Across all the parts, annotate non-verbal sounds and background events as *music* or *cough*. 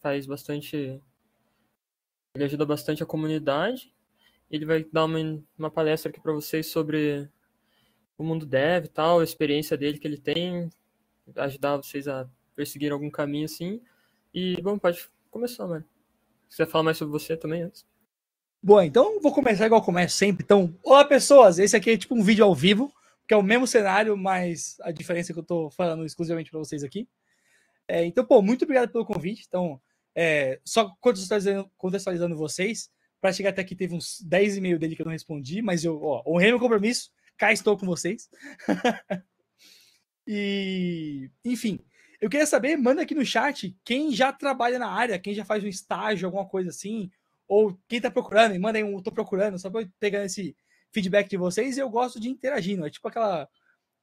faz bastante. Ele ajuda bastante a comunidade. Ele vai dar uma, uma palestra aqui para vocês sobre o mundo dev e tal, a experiência dele que ele tem, ajudar vocês a perseguir algum caminho assim. E, bom, pode começar, mano. Se você falar mais sobre você também antes. Bom, então vou começar igual começo sempre. Então, olá pessoas, esse aqui é tipo um vídeo ao vivo, que é o mesmo cenário, mas a diferença é que eu tô falando exclusivamente para vocês aqui. É, então, pô, muito obrigado pelo convite. Então, é, só contextualizando, contextualizando vocês, para chegar até aqui teve uns 10 e meio dele que eu não respondi, mas eu ó, honrei meu compromisso, cá estou com vocês. *laughs* e, enfim, eu queria saber, manda aqui no chat quem já trabalha na área, quem já faz um estágio, alguma coisa assim, ou quem está procurando, manda aí um tô procurando, só para eu pegar esse feedback de vocês, e eu gosto de interagindo, é tipo aquela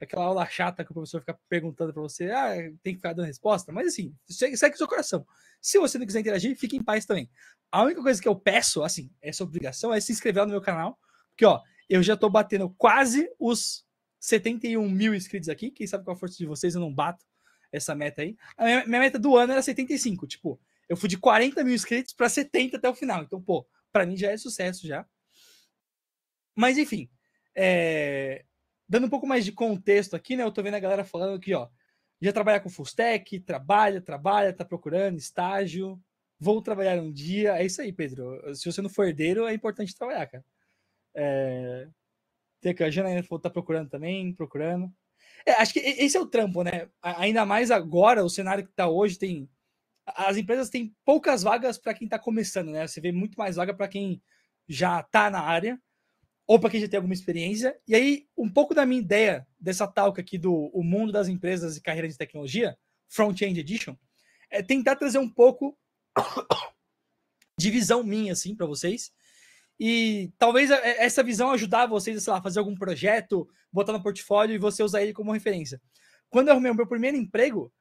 aquela aula chata que o professor fica perguntando para você, ah, tem que ficar dando resposta, mas assim, segue, segue o seu coração. Se você não quiser interagir, fique em paz também. A única coisa que eu peço, assim, essa obrigação é se inscrever no meu canal, porque, ó, eu já tô batendo quase os 71 mil inscritos aqui, quem sabe com a força de vocês eu não bato essa meta aí. A minha, minha meta do ano era 75, tipo, eu fui de 40 mil inscritos para 70 até o final, então, pô, para mim já é sucesso já. Mas, enfim, é, Dando um pouco mais de contexto aqui, né? Eu tô vendo a galera falando aqui, ó. Já trabalha com full stack, trabalha, trabalha, tá procurando estágio, vou trabalhar um dia. É isso aí, Pedro. Se você não for herdeiro, é importante trabalhar, cara. É... Tem que a Janaína falou, tá procurando também, procurando. É, acho que esse é o trampo, né? Ainda mais agora, o cenário que tá hoje tem. As empresas têm poucas vagas para quem tá começando, né? Você vê muito mais vaga para quem já tá na área ou para quem já tem alguma experiência. E aí, um pouco da minha ideia dessa talk aqui do o mundo das empresas e carreiras de tecnologia, Front-End Edition, é tentar trazer um pouco de visão minha, assim, para vocês. E talvez é, essa visão ajudar vocês a, sei lá, fazer algum projeto, botar no portfólio e você usar ele como referência. Quando eu arrumei o meu primeiro emprego,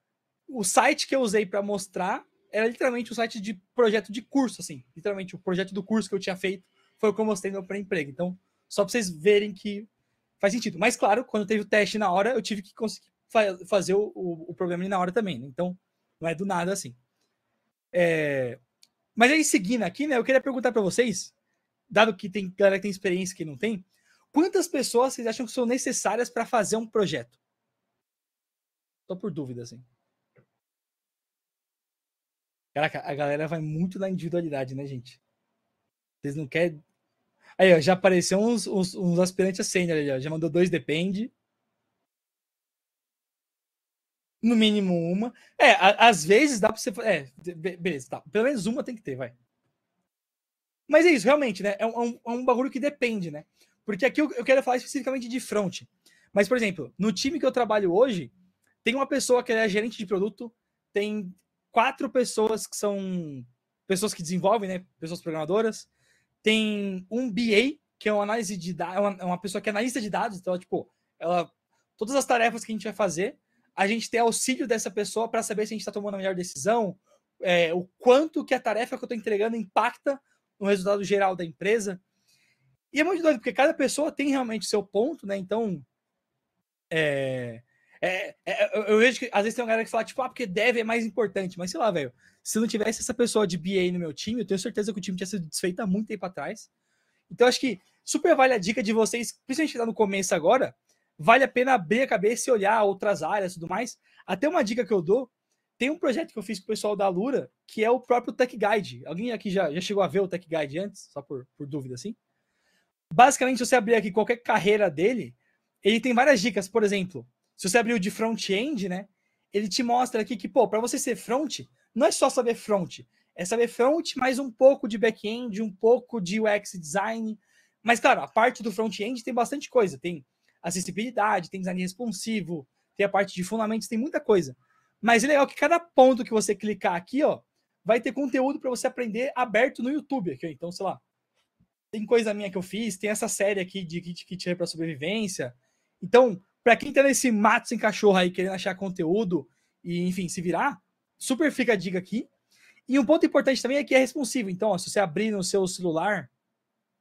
o site que eu usei para mostrar era é literalmente o um site de projeto de curso, assim. Literalmente, o projeto do curso que eu tinha feito foi o que eu mostrei no meu emprego. Então, só para vocês verem que faz sentido. Mas, claro, quando teve o teste na hora, eu tive que conseguir fa fazer o, o, o problema ali na hora também. Né? Então, não é do nada assim. É... Mas aí, seguindo aqui, né, eu queria perguntar para vocês, dado que tem galera que tem experiência que não tem, quantas pessoas vocês acham que são necessárias para fazer um projeto? Estou por dúvida, assim. Caraca, a galera vai muito na individualidade, né, gente? Vocês não querem Aí, ó, já apareceu uns, uns, uns aspirantes a sênior ali, ó. Já mandou dois depende. No mínimo uma. É, a, às vezes dá pra você. É, beleza, tá. Pelo menos uma tem que ter, vai. Mas é isso, realmente, né? É, é um, é um bagulho que depende, né? Porque aqui eu, eu quero falar especificamente de front. Mas, por exemplo, no time que eu trabalho hoje, tem uma pessoa que é gerente de produto, tem quatro pessoas que são pessoas que desenvolvem, né? Pessoas programadoras, tem um BA, que é uma análise de dados é, é uma pessoa que é analista de dados, então, tipo, ela todas as tarefas que a gente vai fazer, a gente tem auxílio dessa pessoa para saber se a gente está tomando a melhor decisão, é, o quanto que a tarefa que eu estou entregando impacta no resultado geral da empresa. E é muito doido, porque cada pessoa tem realmente o seu ponto, né? Então, é, é, é, é eu vejo que às vezes tem uma galera que fala, tipo, ah, porque deve é mais importante, mas sei lá, velho. Se não tivesse essa pessoa de BA no meu time, eu tenho certeza que o time tinha sido desfeito há muito tempo atrás. Então, acho que super vale a dica de vocês, principalmente que tá no começo agora, vale a pena abrir a cabeça e olhar outras áreas e tudo mais. Até uma dica que eu dou: tem um projeto que eu fiz com o pessoal da Lura, que é o próprio Tech Guide. Alguém aqui já, já chegou a ver o Tech Guide antes, só por, por dúvida, assim? Basicamente, se você abrir aqui qualquer carreira dele, ele tem várias dicas. Por exemplo, se você abrir o de front-end, né? Ele te mostra aqui que, pô, para você ser front, não é só saber front. É saber front mais um pouco de back-end, um pouco de UX design. Mas, claro, a parte do front-end tem bastante coisa. Tem acessibilidade, tem design responsivo, tem a parte de fundamentos, tem muita coisa. Mas é legal que cada ponto que você clicar aqui, ó, vai ter conteúdo para você aprender aberto no YouTube. Aqui, então, sei lá, tem coisa minha que eu fiz, tem essa série aqui de kit que para sobrevivência. Então, para quem tá nesse mato sem cachorro aí, querendo achar conteúdo e, enfim, se virar, super fica a dica aqui. E um ponto importante também é que é responsivo. Então, ó, se você abrir no seu celular,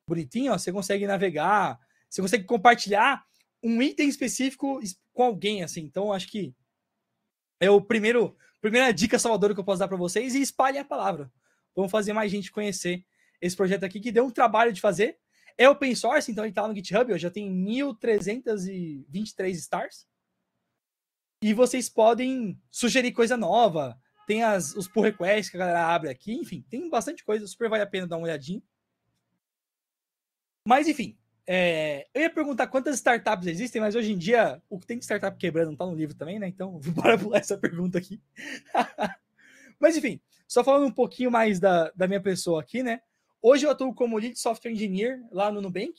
bonitinho, ó, você consegue navegar, você consegue compartilhar um item específico com alguém, assim. Então, acho que é o primeiro, primeira dica salvadora que eu posso dar para vocês e espalhe a palavra. Vamos fazer mais gente conhecer esse projeto aqui que deu um trabalho de fazer, é open source, então ele está no GitHub, hoje já tem 1.323 stars. E vocês podem sugerir coisa nova, tem as, os pull requests que a galera abre aqui, enfim, tem bastante coisa, super vale a pena dar uma olhadinha. Mas enfim, é, eu ia perguntar quantas startups existem, mas hoje em dia o que tem de startup quebrando não tá no livro também, né? Então, bora *laughs* pular essa pergunta aqui. *laughs* mas enfim, só falando um pouquinho mais da, da minha pessoa aqui, né? Hoje eu atuo como Lead Software Engineer lá no Nubank.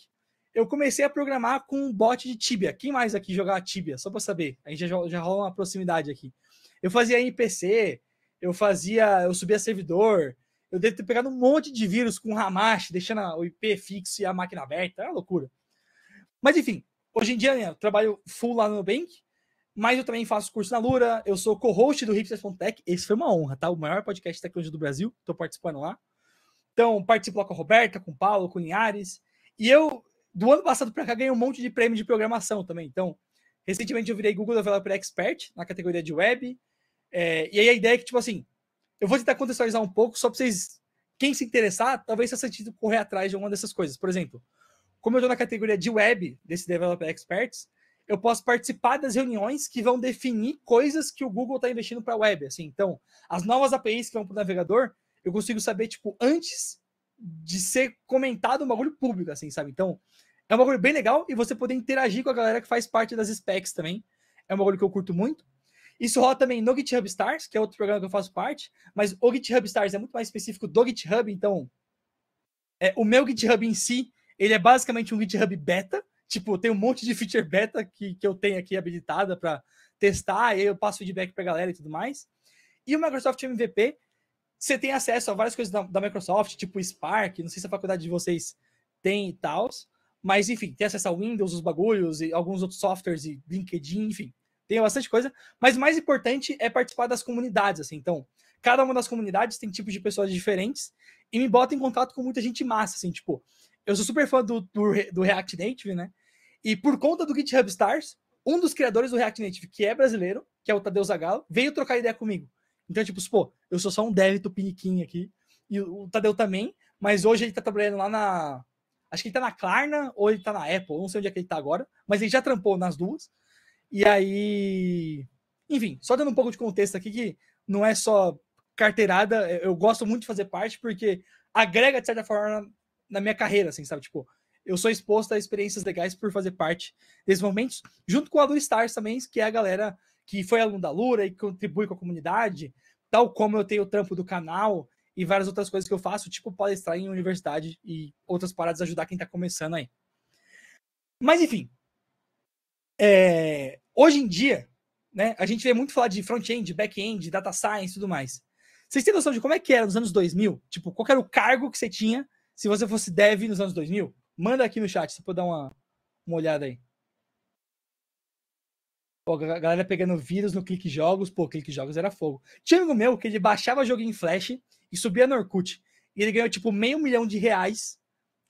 Eu comecei a programar com um bot de Tibia. Quem mais aqui jogava Tibia? Só para saber. A gente já, já rola uma proximidade aqui. Eu fazia NPC, eu fazia, eu subia servidor, eu devo ter pegado um monte de vírus com Hamash, deixando o IP fixo e a máquina aberta, é uma loucura. Mas enfim, hoje em dia né, eu trabalho full lá no Nubank, mas eu também faço curso na Lura, eu sou co-host do Hipsters.tech, esse foi uma honra, tá? O maior podcast de tecnologia do Brasil, Estou participando lá. Então, participo lá com a Roberta, com o Paulo, com o Linhares. E eu, do ano passado para cá, ganhei um monte de prêmio de programação também. Então, recentemente eu virei Google Developer Expert na categoria de web. É, e aí a ideia é que, tipo assim, eu vou tentar contextualizar um pouco só para vocês, quem se interessar, talvez faça sentido correr atrás de alguma dessas coisas. Por exemplo, como eu estou na categoria de web desse Developer Experts, eu posso participar das reuniões que vão definir coisas que o Google está investindo para a web. Assim. Então, as novas APIs que vão para o navegador eu consigo saber, tipo, antes de ser comentado um bagulho público, assim, sabe? Então, é um bagulho bem legal e você poder interagir com a galera que faz parte das specs também. É um bagulho que eu curto muito. Isso rola também no GitHub Stars, que é outro programa que eu faço parte, mas o GitHub Stars é muito mais específico do GitHub, então é, o meu GitHub em si, ele é basicamente um GitHub beta, tipo, tem um monte de feature beta que, que eu tenho aqui habilitada para testar, e aí eu passo feedback para a galera e tudo mais. E o Microsoft MVP, você tem acesso a várias coisas da, da, Microsoft, tipo Spark, não sei se a faculdade de vocês tem e tal, mas enfim, tem acesso ao Windows, os bagulhos e alguns outros softwares e LinkedIn, enfim, tem bastante coisa, mas o mais importante é participar das comunidades, assim, então, cada uma das comunidades tem tipos de pessoas diferentes e me bota em contato com muita gente massa, assim, tipo, eu sou super fã do, do, do React Native, né, e por conta do GitHub Stars, um dos criadores do React Native, que é brasileiro, que é o Tadeu Zagallo, veio trocar ideia comigo. Então, tipo, pô, eu sou só um débito piniquinho aqui. E o Tadeu também, mas hoje ele tá trabalhando lá na. Acho que ele tá na Klarna ou ele tá na Apple, não sei onde é que ele tá agora, mas ele já trampou nas duas. E aí. Enfim, só dando um pouco de contexto aqui, que não é só carteirada, é, eu gosto muito de fazer parte, porque agrega, de certa forma, na minha carreira, assim, sabe? Tipo, eu sou exposto a experiências legais por fazer parte desses momentos, junto com a Lu Stars também, que é a galera que foi aluno da Lura e contribui com a comunidade, tal como eu tenho o trampo do canal e várias outras coisas que eu faço, tipo palestrar em universidade e outras paradas ajudar quem tá começando aí. Mas enfim, é... hoje em dia, né, a gente vê muito falar de front-end, back-end, data science e tudo mais. Vocês têm noção de como é que era nos anos 2000? Tipo, qual era o cargo que você tinha se você fosse dev nos anos 2000? Manda aqui no chat, se puder dar uma, uma olhada aí. Pô, a galera pegando vírus no Clique Jogos, pô, Clique Jogos era fogo. Tinha amigo meu que ele baixava jogo em Flash e subia no Orkut. E ele ganhou tipo meio milhão de reais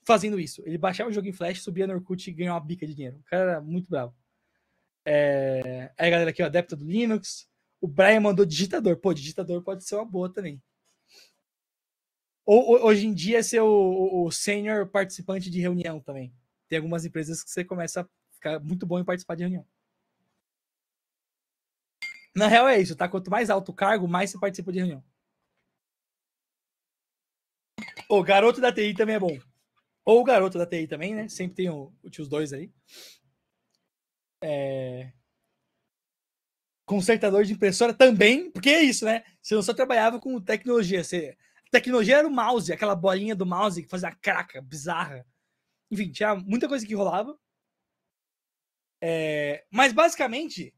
fazendo isso. Ele baixava o jogo em Flash, subia no Orkut e ganhava uma bica de dinheiro. O cara era muito bravo. É... Aí a galera aqui, o adepto do Linux. O Brian mandou digitador. Pô, digitador pode ser uma boa também. Ou, hoje em dia é ser o, o sênior participante de reunião também. Tem algumas empresas que você começa a ficar muito bom em participar de reunião. Na real é isso, tá? Quanto mais alto o cargo, mais você participa de reunião. O garoto da TI também é bom. Ou o garoto da TI também, né? Sempre tem o, os dois aí. É... Consertador de impressora também, porque é isso, né? Você não só trabalhava com tecnologia. Você... tecnologia era o mouse, aquela bolinha do mouse que fazia craca bizarra. Enfim, tinha muita coisa que rolava. É... Mas basicamente,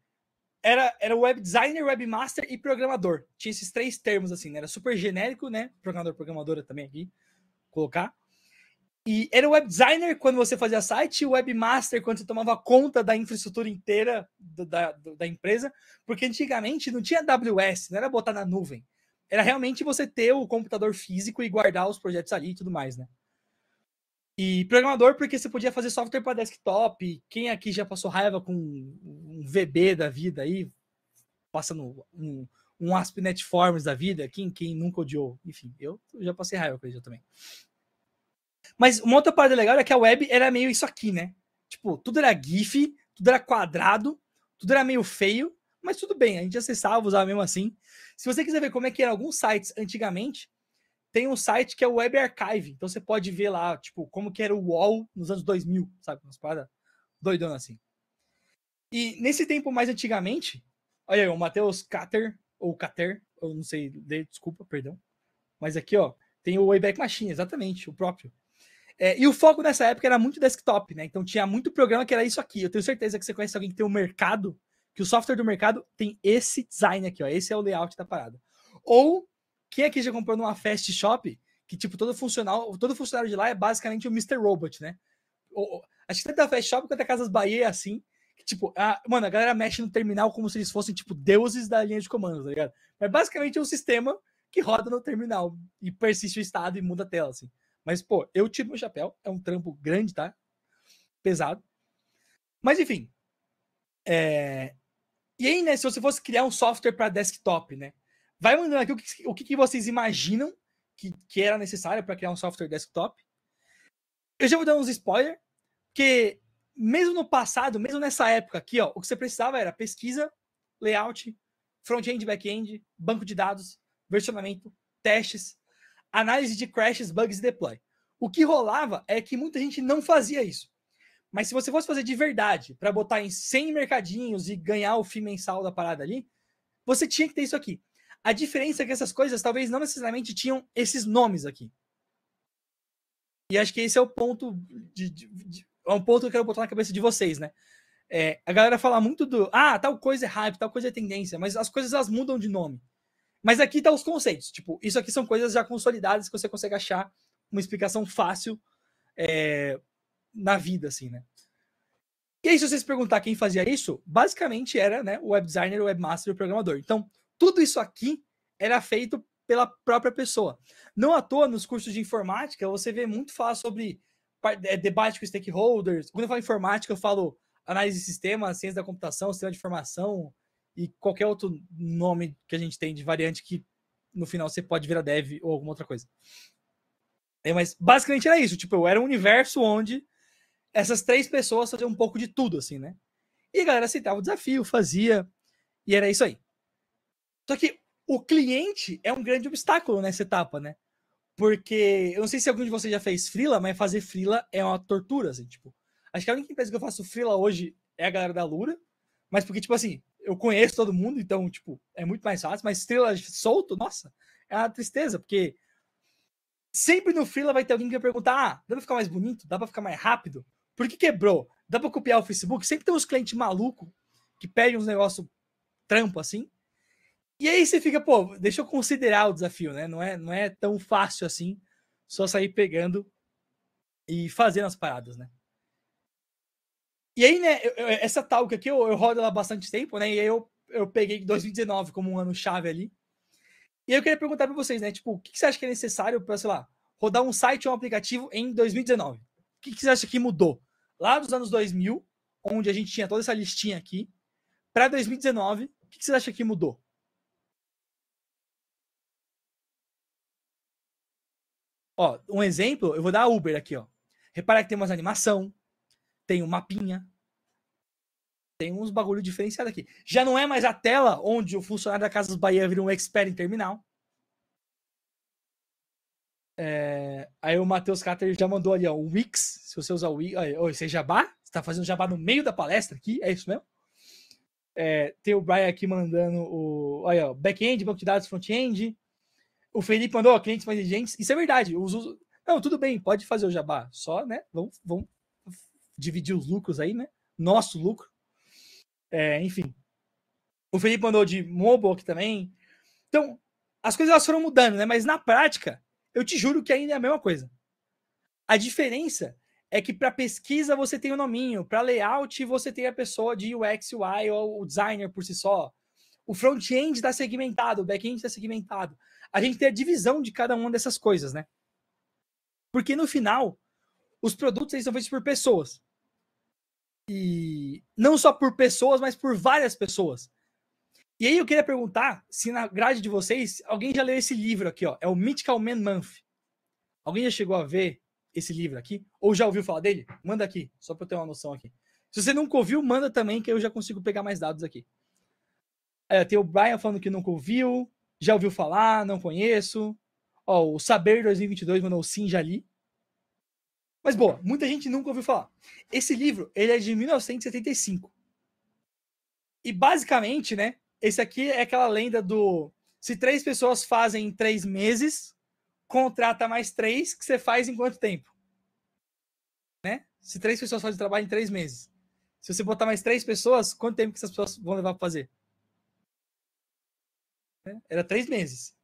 era, era web designer, webmaster e programador. Tinha esses três termos, assim, né? Era super genérico, né? Programador, programadora também aqui, colocar. E era web designer quando você fazia site, e webmaster quando você tomava conta da infraestrutura inteira do, da, do, da empresa, porque antigamente não tinha AWS, não era botar na nuvem. Era realmente você ter o computador físico e guardar os projetos ali e tudo mais, né? E programador, porque você podia fazer software para desktop. Quem aqui já passou raiva com um VB da vida aí? Passando um, um ASP.NET Forms da vida? Quem, quem nunca odiou? Enfim, eu já passei raiva com ele também. Mas uma outra parada legal é que a web era meio isso aqui, né? Tipo, tudo era GIF, tudo era quadrado, tudo era meio feio, mas tudo bem, a gente acessava, usava mesmo assim. Se você quiser ver como é que eram alguns sites antigamente, tem um site que é o Web Archive. Então você pode ver lá, tipo, como que era o UOL nos anos 2000, sabe? Umas paradas doidona assim. E nesse tempo mais antigamente, olha aí, o Matheus Cater, ou Cater, eu não sei, desculpa, perdão. Mas aqui, ó, tem o Wayback Machine, exatamente, o próprio. É, e o foco nessa época era muito desktop, né? Então tinha muito programa que era isso aqui. Eu tenho certeza que você conhece alguém que tem o um mercado, que o software do mercado tem esse design aqui, ó. Esse é o layout da parada. Ou quem aqui já comprou numa fast shop que, tipo, todo funcional, todo funcionário de lá é basicamente o Mr. Robot, né? Ou, acho que tanto fast shop quanto a Casas Bahia é assim. Que, tipo, a, mano, a galera mexe no terminal como se eles fossem, tipo, deuses da linha de comandos, tá ligado? É basicamente um sistema que roda no terminal e persiste o estado e muda a tela, assim. Mas, pô, eu tiro meu chapéu, é um trampo grande, tá? Pesado. Mas, enfim. É... E aí, né, se você fosse criar um software para desktop, né? Vai mandando aqui o que, o que vocês imaginam que, que era necessário para criar um software desktop. Eu já vou dar uns spoilers, que mesmo no passado, mesmo nessa época aqui, ó, o que você precisava era pesquisa, layout, front-end, back-end, banco de dados, versionamento, testes, análise de crashes, bugs e deploy. O que rolava é que muita gente não fazia isso. Mas se você fosse fazer de verdade, para botar em 100 mercadinhos e ganhar o fim mensal da parada ali, você tinha que ter isso aqui. A diferença é que essas coisas talvez não necessariamente tinham esses nomes aqui. E acho que esse é o ponto de, de, de, é um ponto que eu quero botar na cabeça de vocês, né? É, a galera fala muito do ah, tal coisa é hype, tal coisa é tendência, mas as coisas elas mudam de nome. Mas aqui tá os conceitos, tipo, isso aqui são coisas já consolidadas que você consegue achar uma explicação fácil é, na vida, assim, né? E aí, se você se perguntar quem fazia isso, basicamente era né, o web designer, o webmaster e o programador. Então, tudo isso aqui era feito pela própria pessoa. Não à toa, nos cursos de informática, você vê muito falar sobre é, debate com stakeholders. Quando eu falo informática, eu falo análise de sistema, ciência da computação, sistema de informação e qualquer outro nome que a gente tem de variante que no final você pode virar dev ou alguma outra coisa. É, mas basicamente era isso, tipo, era um universo onde essas três pessoas faziam um pouco de tudo, assim, né? E a galera aceitava o desafio, fazia, e era isso aí. Só que o cliente é um grande obstáculo nessa etapa, né? Porque eu não sei se algum de vocês já fez frila, mas fazer frila é uma tortura, assim, tipo. Acho que a única empresa que eu faço frila hoje é a galera da Lura, mas porque tipo assim, eu conheço todo mundo, então tipo, é muito mais fácil, mas frila solto, nossa, é uma tristeza, porque sempre no frila vai ter alguém que vai perguntar: "Ah, dá para ficar mais bonito? Dá para ficar mais rápido? Por que quebrou? Dá para copiar o Facebook?" Sempre tem uns clientes maluco que pedem uns negócio trampo assim. E aí você fica, pô, deixa eu considerar o desafio, né? Não é, não é tão fácil assim só sair pegando e fazendo as paradas, né? E aí, né, eu, essa talca aqui eu, eu rodo ela há bastante tempo, né? E aí eu, eu peguei 2019 como um ano chave ali. E eu queria perguntar para vocês, né? Tipo, o que, que você acha que é necessário para, sei lá, rodar um site ou um aplicativo em 2019? O que, que você acha que mudou? Lá dos anos 2000, onde a gente tinha toda essa listinha aqui, para 2019, o que, que você acha que mudou? Ó, um exemplo, eu vou dar a Uber aqui, ó. Repara que tem umas animação, tem um mapinha, tem uns bagulho diferenciado aqui. Já não é mais a tela onde o funcionário da Casas Bahia vira um expert em terminal. É, aí o Matheus Cater já mandou ali, ó, o Wix. Se você usar o Wix. Aí, oi, você é jabá? Você tá fazendo jabá no meio da palestra aqui? É isso mesmo? É, tem o Brian aqui mandando o. Olha, back-end, banco de dados, front-end. O Felipe mandou ó, clientes mais exigentes. Isso é verdade. Os, os, não, tudo bem, pode fazer o jabá. Só, né? Vamos, vamos dividir os lucros aí, né? Nosso lucro. É, enfim. O Felipe mandou de mobile aqui também. Então, as coisas elas foram mudando, né? Mas na prática, eu te juro que ainda é a mesma coisa. A diferença é que para pesquisa você tem o um nominho, para layout você tem a pessoa de UX, UI ou o designer por si só. O front-end está segmentado, o back-end está segmentado a gente ter a divisão de cada uma dessas coisas, né? Porque no final, os produtos eles são feitos por pessoas. E não só por pessoas, mas por várias pessoas. E aí eu queria perguntar se na grade de vocês alguém já leu esse livro aqui, ó. É o Mythical Man Month. Alguém já chegou a ver esse livro aqui? Ou já ouviu falar dele? Manda aqui, só para eu ter uma noção aqui. Se você nunca ouviu, manda também, que eu já consigo pegar mais dados aqui. É, tem o Brian falando que nunca ouviu. Já ouviu falar? Não conheço. Ó, o Saber 2022 mandou sim, já li. Mas boa, muita gente nunca ouviu falar. Esse livro, ele é de 1975. E basicamente, né, esse aqui é aquela lenda do se três pessoas fazem em três meses, contrata mais três que você faz em quanto tempo? Né? Se três pessoas fazem trabalho em três meses. Se você botar mais três pessoas, quanto tempo que essas pessoas vão levar para fazer? Né? Era três meses.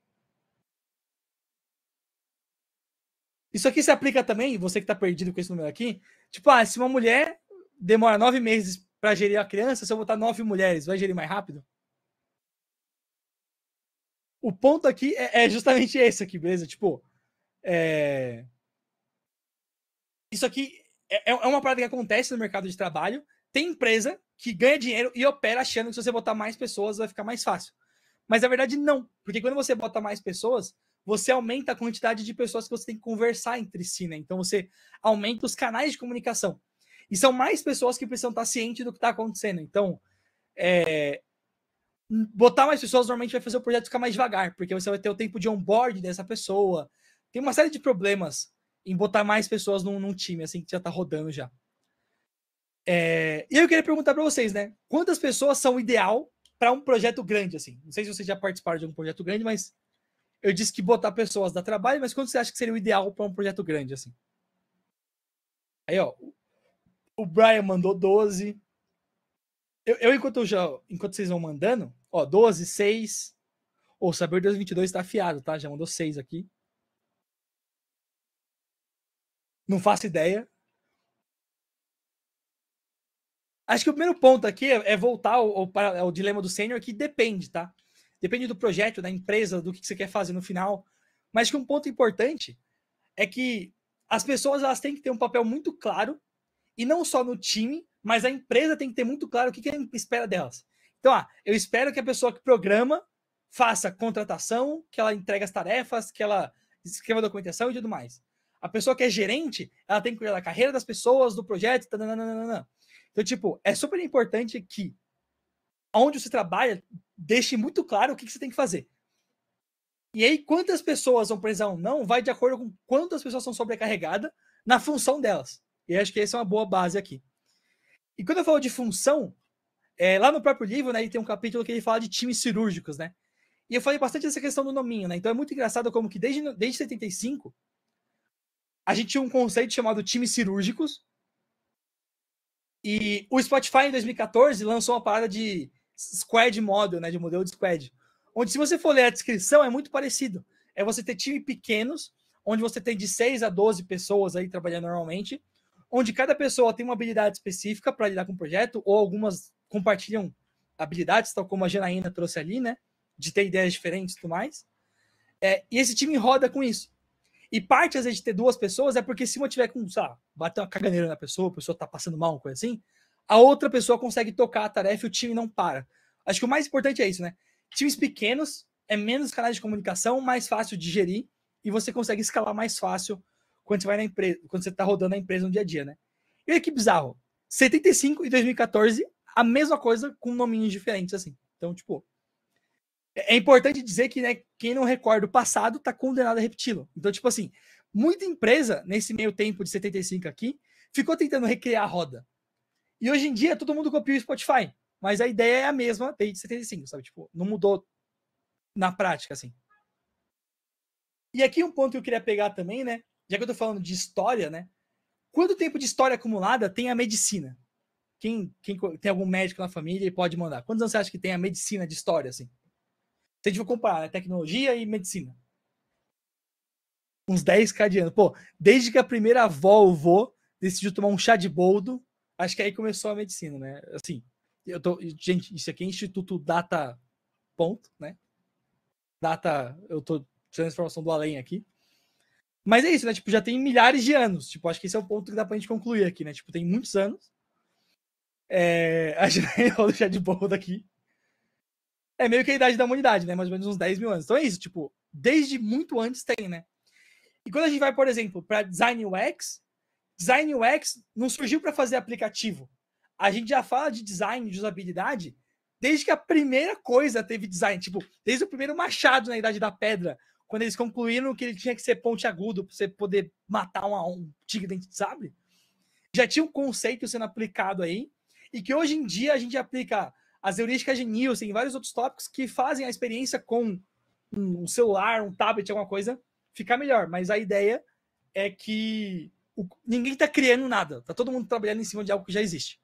Isso aqui se aplica também, você que está perdido com esse número aqui. Tipo, ah, se uma mulher demora nove meses para gerir a criança, se eu botar nove mulheres, vai gerir mais rápido? O ponto aqui é, é justamente esse aqui, beleza? Tipo, é... isso aqui é, é, é uma prática que acontece no mercado de trabalho. Tem empresa que ganha dinheiro e opera achando que se você botar mais pessoas vai ficar mais fácil. Mas na verdade, não. Porque quando você bota mais pessoas, você aumenta a quantidade de pessoas que você tem que conversar entre si, né? Então você aumenta os canais de comunicação. E são mais pessoas que precisam estar cientes do que está acontecendo. Então, é... botar mais pessoas normalmente vai fazer o projeto ficar mais devagar, porque você vai ter o tempo de onboard dessa pessoa. Tem uma série de problemas em botar mais pessoas num, num time, assim, que já está rodando já. É... E eu queria perguntar para vocês, né? Quantas pessoas são ideal para um projeto grande, assim. Não sei se vocês já participaram de algum projeto grande, mas eu disse que botar pessoas dá trabalho, mas quando você acha que seria o ideal para um projeto grande, assim? Aí, ó, o Brian mandou 12. Eu, eu enquanto eu já, enquanto vocês vão mandando, ó, 12, 6. O oh, Saber 2022 está afiado, tá? Já mandou 6 aqui. Não faço ideia. Acho que o primeiro ponto aqui é, é voltar ao, ao, ao dilema do sênior, que depende, tá? Depende do projeto, da empresa, do que você quer fazer no final. Mas que um ponto importante é que as pessoas elas têm que ter um papel muito claro, e não só no time, mas a empresa tem que ter muito claro o que, que espera delas. Então, ah, eu espero que a pessoa que programa faça contratação, que ela entregue as tarefas, que ela escreva documentação e tudo mais. A pessoa que é gerente, ela tem que cuidar da carreira das pessoas, do projeto, tananana. Então, tipo, é super importante que onde você trabalha deixe muito claro o que, que você tem que fazer. E aí, quantas pessoas vão precisar ou não, vai de acordo com quantas pessoas são sobrecarregadas na função delas. E acho que essa é uma boa base aqui. E quando eu falo de função, é, lá no próprio livro, né, ele tem um capítulo que ele fala de times cirúrgicos, né? E eu falei bastante dessa questão do nominho, né? Então é muito engraçado como que desde, desde 75 a gente tinha um conceito chamado times cirúrgicos, e o Spotify em 2014 lançou uma parada de squad model, né, de modelo de squad, onde se você for ler a descrição é muito parecido. É você ter time pequenos, onde você tem de 6 a 12 pessoas aí trabalhando normalmente, onde cada pessoa tem uma habilidade específica para lidar com o projeto ou algumas compartilham habilidades, tal como a Janaína trouxe ali, né, de ter ideias diferentes e tudo mais. É, e esse time roda com isso. E parte, às vezes, de ter duas pessoas é porque se uma tiver com, sei lá, bater uma caganeira na pessoa, a pessoa tá passando mal, uma coisa assim, a outra pessoa consegue tocar a tarefa e o time não para. Acho que o mais importante é isso, né? Times pequenos é menos canais de comunicação, mais fácil de gerir e você consegue escalar mais fácil quando você vai na empresa, quando você tá rodando a empresa no dia a dia, né? E olha que bizarro. 75 e 2014, a mesma coisa com nominhos diferentes, assim. Então, tipo, é importante dizer que né, quem não recorda o passado está condenado a repeti-lo. Então, tipo assim, muita empresa, nesse meio tempo de 75 aqui, ficou tentando recriar a roda. E hoje em dia todo mundo copia o Spotify. Mas a ideia é a mesma desde 75, sabe? Tipo, não mudou na prática, assim. E aqui um ponto que eu queria pegar também, né? Já que eu tô falando de história, né? Quanto tempo de história acumulada tem a medicina? Quem, quem tem algum médico na família e pode mandar. Quantos anos você acha que tem a medicina de história, assim? a gente for comparar, né? Tecnologia e medicina. Uns 10k de Pô, desde que a primeira Volvo decidiu tomar um chá de boldo, acho que aí começou a medicina, né? Assim, eu tô. Gente, isso aqui é Instituto Data. Ponto, né? Data. Eu tô tirando a informação do além aqui. Mas é isso, né? Tipo, já tem milhares de anos. Tipo, acho que esse é o ponto que dá pra gente concluir aqui, né? Tipo, tem muitos anos. É... *laughs* A gente vai chá de boldo aqui é meio que a idade da humanidade, né? Mais ou menos uns 10 mil anos. Então é isso, tipo, desde muito antes tem, né? E quando a gente vai, por exemplo, para Design UX, Design UX não surgiu para fazer aplicativo. A gente já fala de design, de usabilidade, desde que a primeira coisa teve design. Tipo, desde o primeiro machado na Idade da Pedra, quando eles concluíram que ele tinha que ser ponte agudo para você poder matar um, um tigre dentro de sabre. Já tinha um conceito sendo aplicado aí, e que hoje em dia a gente aplica as heurísticas de Nielsen, vários outros tópicos que fazem a experiência com um celular, um tablet, alguma coisa, ficar melhor. Mas a ideia é que o, ninguém está criando nada, está todo mundo trabalhando em cima de algo que já existe.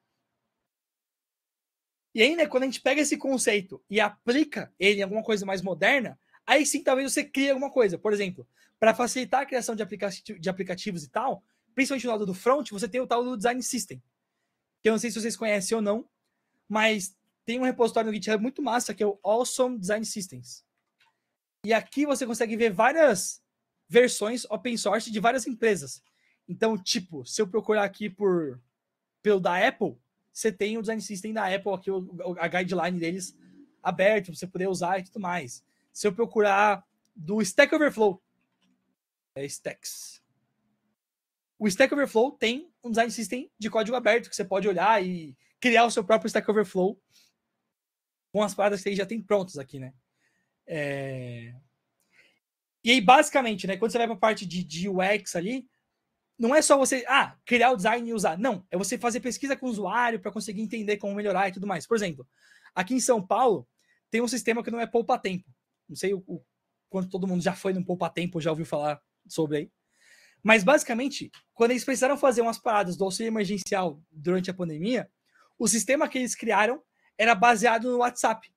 E aí, né, quando a gente pega esse conceito e aplica ele em alguma coisa mais moderna, aí sim talvez você crie alguma coisa. Por exemplo, para facilitar a criação de, aplica de aplicativos e tal, principalmente no lado do front, você tem o tal do design system. Que eu não sei se vocês conhecem ou não, mas tem um repositório no GitHub muito massa que é o Awesome Design Systems. E aqui você consegue ver várias versões open source de várias empresas. Então, tipo, se eu procurar aqui por pelo da Apple, você tem o design system da Apple aqui, o, a guideline deles aberto, para você poder usar e tudo mais. Se eu procurar do Stack Overflow, é Stacks. O Stack Overflow tem um design system de código aberto que você pode olhar e criar o seu próprio Stack Overflow com as paradas que ele já tem prontas aqui, né? É... E aí, basicamente, né, quando você vai para a parte de, de UX ali, não é só você ah, criar o design e usar. Não, é você fazer pesquisa com o usuário para conseguir entender como melhorar e tudo mais. Por exemplo, aqui em São Paulo tem um sistema que não é poupa-tempo. Não sei o, o, quanto todo mundo já foi no poupa-tempo, já ouviu falar sobre aí. Mas basicamente, quando eles precisaram fazer umas paradas do auxílio emergencial durante a pandemia, o sistema que eles criaram era baseado no WhatsApp.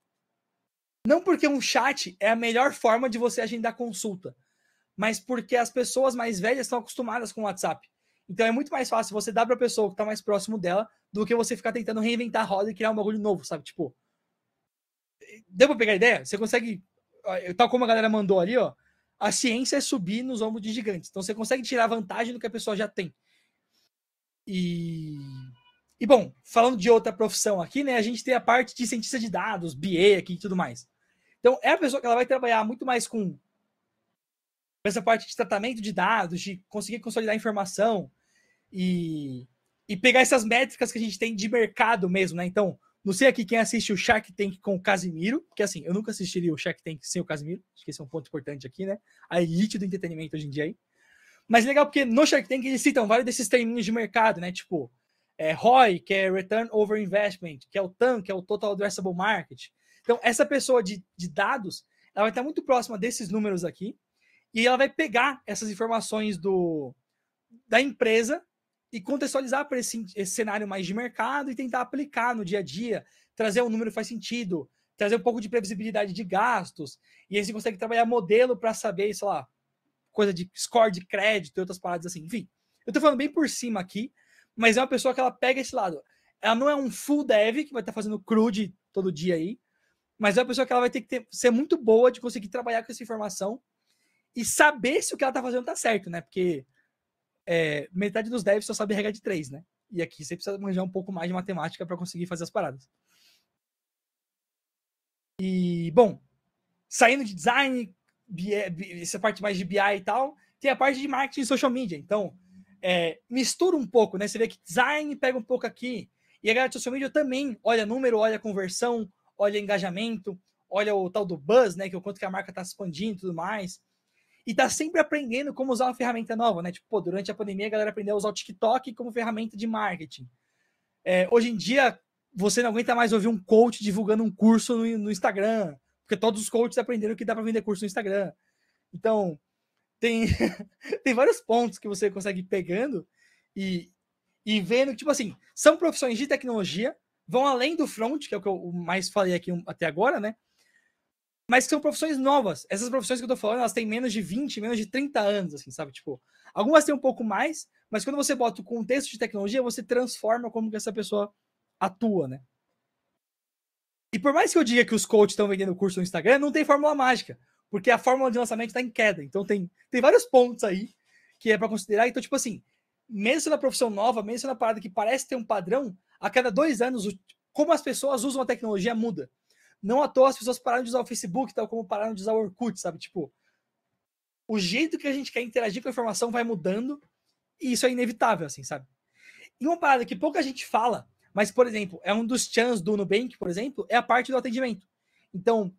Não porque um chat é a melhor forma de você agendar consulta, mas porque as pessoas mais velhas estão acostumadas com o WhatsApp. Então é muito mais fácil você dar para a pessoa que está mais próximo dela do que você ficar tentando reinventar a roda e criar um bagulho novo, sabe? Tipo, deu para pegar a ideia? Você consegue, tal como a galera mandou ali, ó, a ciência é subir nos ombros de gigantes. Então você consegue tirar vantagem do que a pessoa já tem. E e bom, falando de outra profissão aqui, né? A gente tem a parte de cientista de dados, BA aqui e tudo mais. Então, é a pessoa que ela vai trabalhar muito mais com essa parte de tratamento de dados, de conseguir consolidar informação e, e pegar essas métricas que a gente tem de mercado mesmo, né? Então, não sei aqui quem assiste o Shark Tank com o Casimiro, que assim, eu nunca assistiria o Shark Tank sem o Casimiro, acho que esse é um ponto importante aqui, né? A elite do entretenimento hoje em dia aí. Mas legal porque no Shark Tank eles citam vários desses termos de mercado, né? Tipo, é, ROI, que é Return Over Investment, que é o TAM, que é o Total Addressable Market. Então, essa pessoa de, de dados, ela vai estar muito próxima desses números aqui, e ela vai pegar essas informações do da empresa e contextualizar para esse, esse cenário mais de mercado e tentar aplicar no dia a dia, trazer um número que faz sentido, trazer um pouco de previsibilidade de gastos, e aí você consegue trabalhar modelo para saber, sei lá, coisa de score de crédito e outras paradas assim. Enfim, eu estou falando bem por cima aqui, mas é uma pessoa que ela pega esse lado. Ela não é um full dev que vai estar tá fazendo crude todo dia aí, mas é uma pessoa que ela vai ter que ter, ser muito boa de conseguir trabalhar com essa informação e saber se o que ela está fazendo tá certo, né? Porque é, metade dos devs só sabe regra de três, né? E aqui você precisa manjar um pouco mais de matemática para conseguir fazer as paradas. E, bom, saindo de design, essa parte mais de BI e tal, tem a parte de marketing e social media. Então, é, mistura um pouco, né? Você vê que design pega um pouco aqui. E a galera de social media também olha número, olha conversão, olha engajamento, olha o tal do buzz, né? Que é o quanto que a marca está expandindo e tudo mais. E tá sempre aprendendo como usar uma ferramenta nova, né? Tipo, pô, durante a pandemia a galera aprendeu a usar o TikTok como ferramenta de marketing. É, hoje em dia, você não aguenta mais ouvir um coach divulgando um curso no, no Instagram, porque todos os coaches aprenderam que dá para vender curso no Instagram. Então, tem, *laughs* tem vários pontos que você consegue pegando e, e vendo, tipo assim, são profissões de tecnologia, vão além do front, que é o que eu mais falei aqui até agora, né? Mas são profissões novas. Essas profissões que eu tô falando, elas têm menos de 20, menos de 30 anos, assim, sabe? Tipo, algumas têm um pouco mais, mas quando você bota o contexto de tecnologia, você transforma como que essa pessoa atua, né? E por mais que eu diga que os coaches estão vendendo curso no Instagram, não tem fórmula mágica porque a fórmula de lançamento está em queda. Então tem, tem vários pontos aí que é para considerar. Então, tipo assim, mesmo na profissão nova, mesmo na parada que parece ter um padrão, a cada dois anos, como as pessoas usam a tecnologia muda. Não à toa as pessoas pararam de usar o Facebook, tal como pararam de usar o Orkut, sabe? Tipo, o jeito que a gente quer interagir com a informação vai mudando e isso é inevitável, assim, sabe? E uma parada que pouca gente fala, mas, por exemplo, é um dos chans do Nubank, por exemplo, é a parte do atendimento. Então,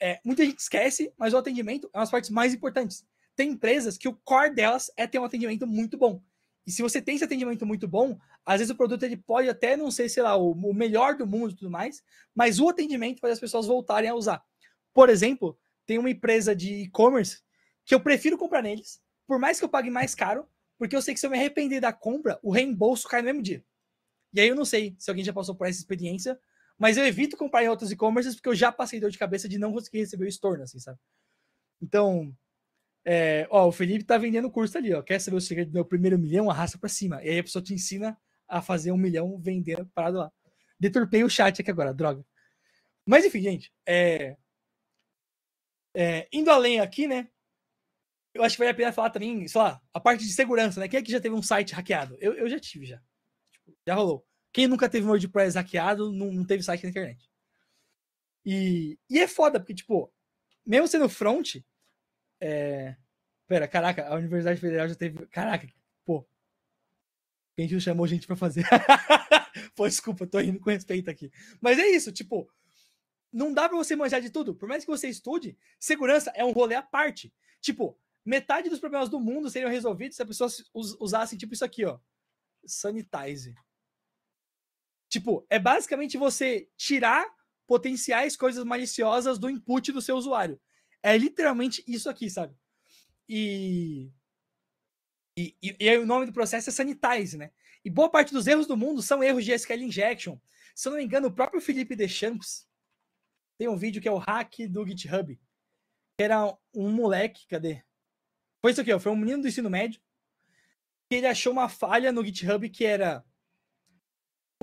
é, muita gente esquece, mas o atendimento é uma das partes mais importantes. Tem empresas que o core delas é ter um atendimento muito bom. E se você tem esse atendimento muito bom, às vezes o produto ele pode até não ser, sei lá, o, o melhor do mundo e tudo mais, mas o atendimento faz as pessoas voltarem a usar. Por exemplo, tem uma empresa de e-commerce que eu prefiro comprar neles, por mais que eu pague mais caro, porque eu sei que se eu me arrepender da compra, o reembolso cai no mesmo dia. E aí eu não sei se alguém já passou por essa experiência, mas eu evito comprar em outros e-commerces porque eu já passei dor de cabeça de não conseguir receber o estorno, assim, sabe? Então, é, ó, o Felipe tá vendendo o curso ali, ó. Quer saber o segredo do meu primeiro milhão? Arrasta para cima. E aí a pessoa te ensina a fazer um milhão vendendo parado lá. Deturpei o chat aqui agora, droga. Mas enfim, gente, é... É, indo além aqui, né? Eu acho que vale a pena falar também, sei lá, a parte de segurança, né? Quem é que já teve um site hackeado? Eu, eu já tive, já. Tipo, já rolou. Quem nunca teve um WordPress hackeado não, teve site na internet. E, e é foda, porque, tipo, mesmo sendo front. É... Pera, caraca, a Universidade Federal já teve. Caraca, pô. Quem não chamou gente pra fazer? *laughs* pô, desculpa, tô indo com respeito aqui. Mas é isso, tipo. Não dá pra você manjar de tudo. Por mais que você estude, segurança é um rolê à parte. Tipo, metade dos problemas do mundo seriam resolvidos se as pessoas usassem, tipo, isso aqui, ó. Sanitize. Tipo, é basicamente você tirar potenciais coisas maliciosas do input do seu usuário. É literalmente isso aqui, sabe? E. E, e, e o nome do processo é sanitize, né? E boa parte dos erros do mundo são erros de SQL injection. Se eu não me engano, o próprio Felipe Deschamps tem um vídeo que é o hack do GitHub. Que era um moleque, cadê? Foi isso aqui, ó, foi um menino do ensino médio que ele achou uma falha no GitHub que era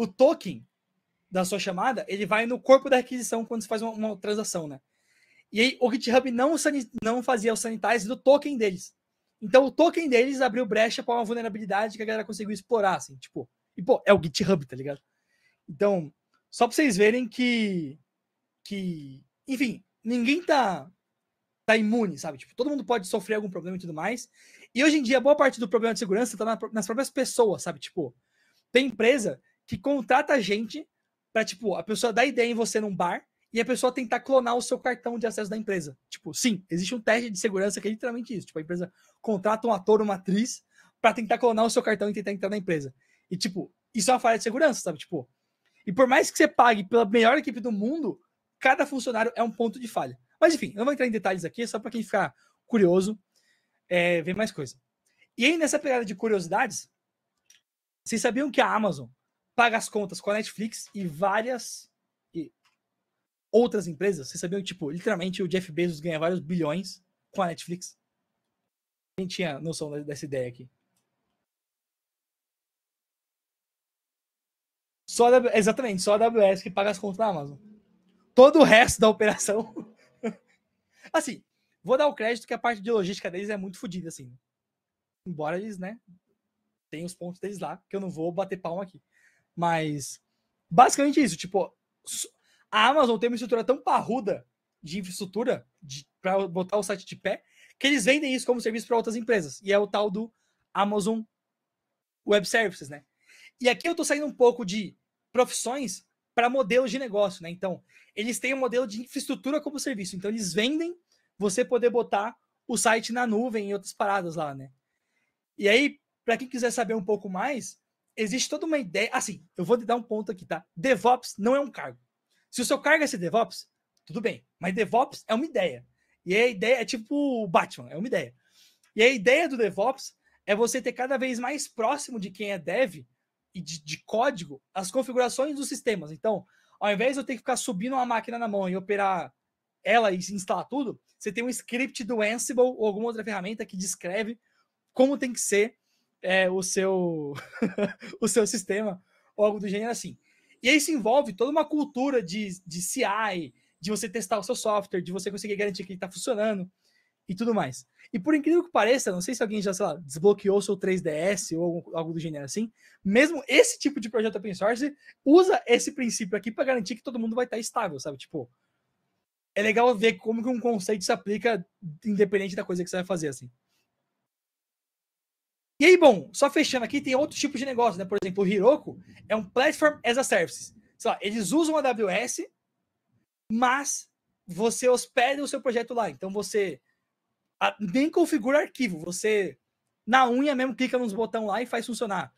o token da sua chamada, ele vai no corpo da requisição quando você faz uma, uma transação, né? E aí, o GitHub não, não fazia o sanitize do token deles. Então, o token deles abriu brecha para uma vulnerabilidade que a galera conseguiu explorar, assim, tipo. E, pô, é o GitHub, tá ligado? Então, só para vocês verem que. que Enfim, ninguém tá, tá imune, sabe? Tipo, todo mundo pode sofrer algum problema e tudo mais. E hoje em dia, boa parte do problema de segurança tá nas próprias pessoas, sabe? Tipo, tem empresa que contrata gente para tipo, a pessoa dar ideia em você num bar e a pessoa tentar clonar o seu cartão de acesso da empresa. Tipo, sim, existe um teste de segurança que é literalmente isso. Tipo, a empresa contrata um ator, uma atriz para tentar clonar o seu cartão e tentar entrar na empresa. E tipo, isso é uma falha de segurança, sabe? Tipo, e por mais que você pague pela melhor equipe do mundo, cada funcionário é um ponto de falha. Mas enfim, eu não vou entrar em detalhes aqui, só para quem ficar curioso é, ver mais coisa. E aí, nessa pegada de curiosidades, vocês sabiam que a Amazon paga as contas com a Netflix e várias e outras empresas. Vocês sabiam que, tipo, literalmente o Jeff Bezos ganha vários bilhões com a Netflix? Quem tinha noção dessa ideia aqui? Só a, exatamente, só a AWS que paga as contas da Amazon. Todo o resto da operação. *laughs* assim, vou dar o crédito que a parte de logística deles é muito fodida, assim. Embora eles, né, tenham os pontos deles lá, que eu não vou bater palma aqui. Mas basicamente isso, tipo, a Amazon tem uma estrutura tão parruda de infraestrutura para botar o site de pé, que eles vendem isso como serviço para outras empresas. E é o tal do Amazon Web Services, né? E aqui eu estou saindo um pouco de profissões para modelos de negócio, né? Então, eles têm um modelo de infraestrutura como serviço. Então, eles vendem você poder botar o site na nuvem e outras paradas lá, né? E aí, para quem quiser saber um pouco mais, existe toda uma ideia. Assim, eu vou te dar um ponto aqui, tá? DevOps não é um cargo. Se o seu cargo é ser DevOps, tudo bem. Mas DevOps é uma ideia. E a ideia é tipo o Batman, é uma ideia. E a ideia do DevOps é você ter cada vez mais próximo de quem é dev e de, de código as configurações dos sistemas. Então, ao invés de eu ter que ficar subindo uma máquina na mão e operar ela e instalar tudo, você tem um script do Ansible ou alguma outra ferramenta que descreve como tem que ser é, o seu *laughs* o seu sistema ou algo do gênero assim. E aí se envolve toda uma cultura de, de CI, de você testar o seu software, de você conseguir garantir que ele está funcionando e tudo mais. E por incrível que pareça, não sei se alguém já, sei lá, desbloqueou seu 3DS ou algo, algo do gênero assim, mesmo esse tipo de projeto open source usa esse princípio aqui para garantir que todo mundo vai estar tá estável, sabe? Tipo, é legal ver como que um conceito se aplica independente da coisa que você vai fazer, assim. E aí, bom, só fechando aqui, tem outros tipos de negócio, né? Por exemplo, o Heroku é um Platform as a Service. Sei lá, eles usam a AWS, mas você hospeda o seu projeto lá. Então você nem configura arquivo, você na unha mesmo clica nos botões lá e faz funcionar.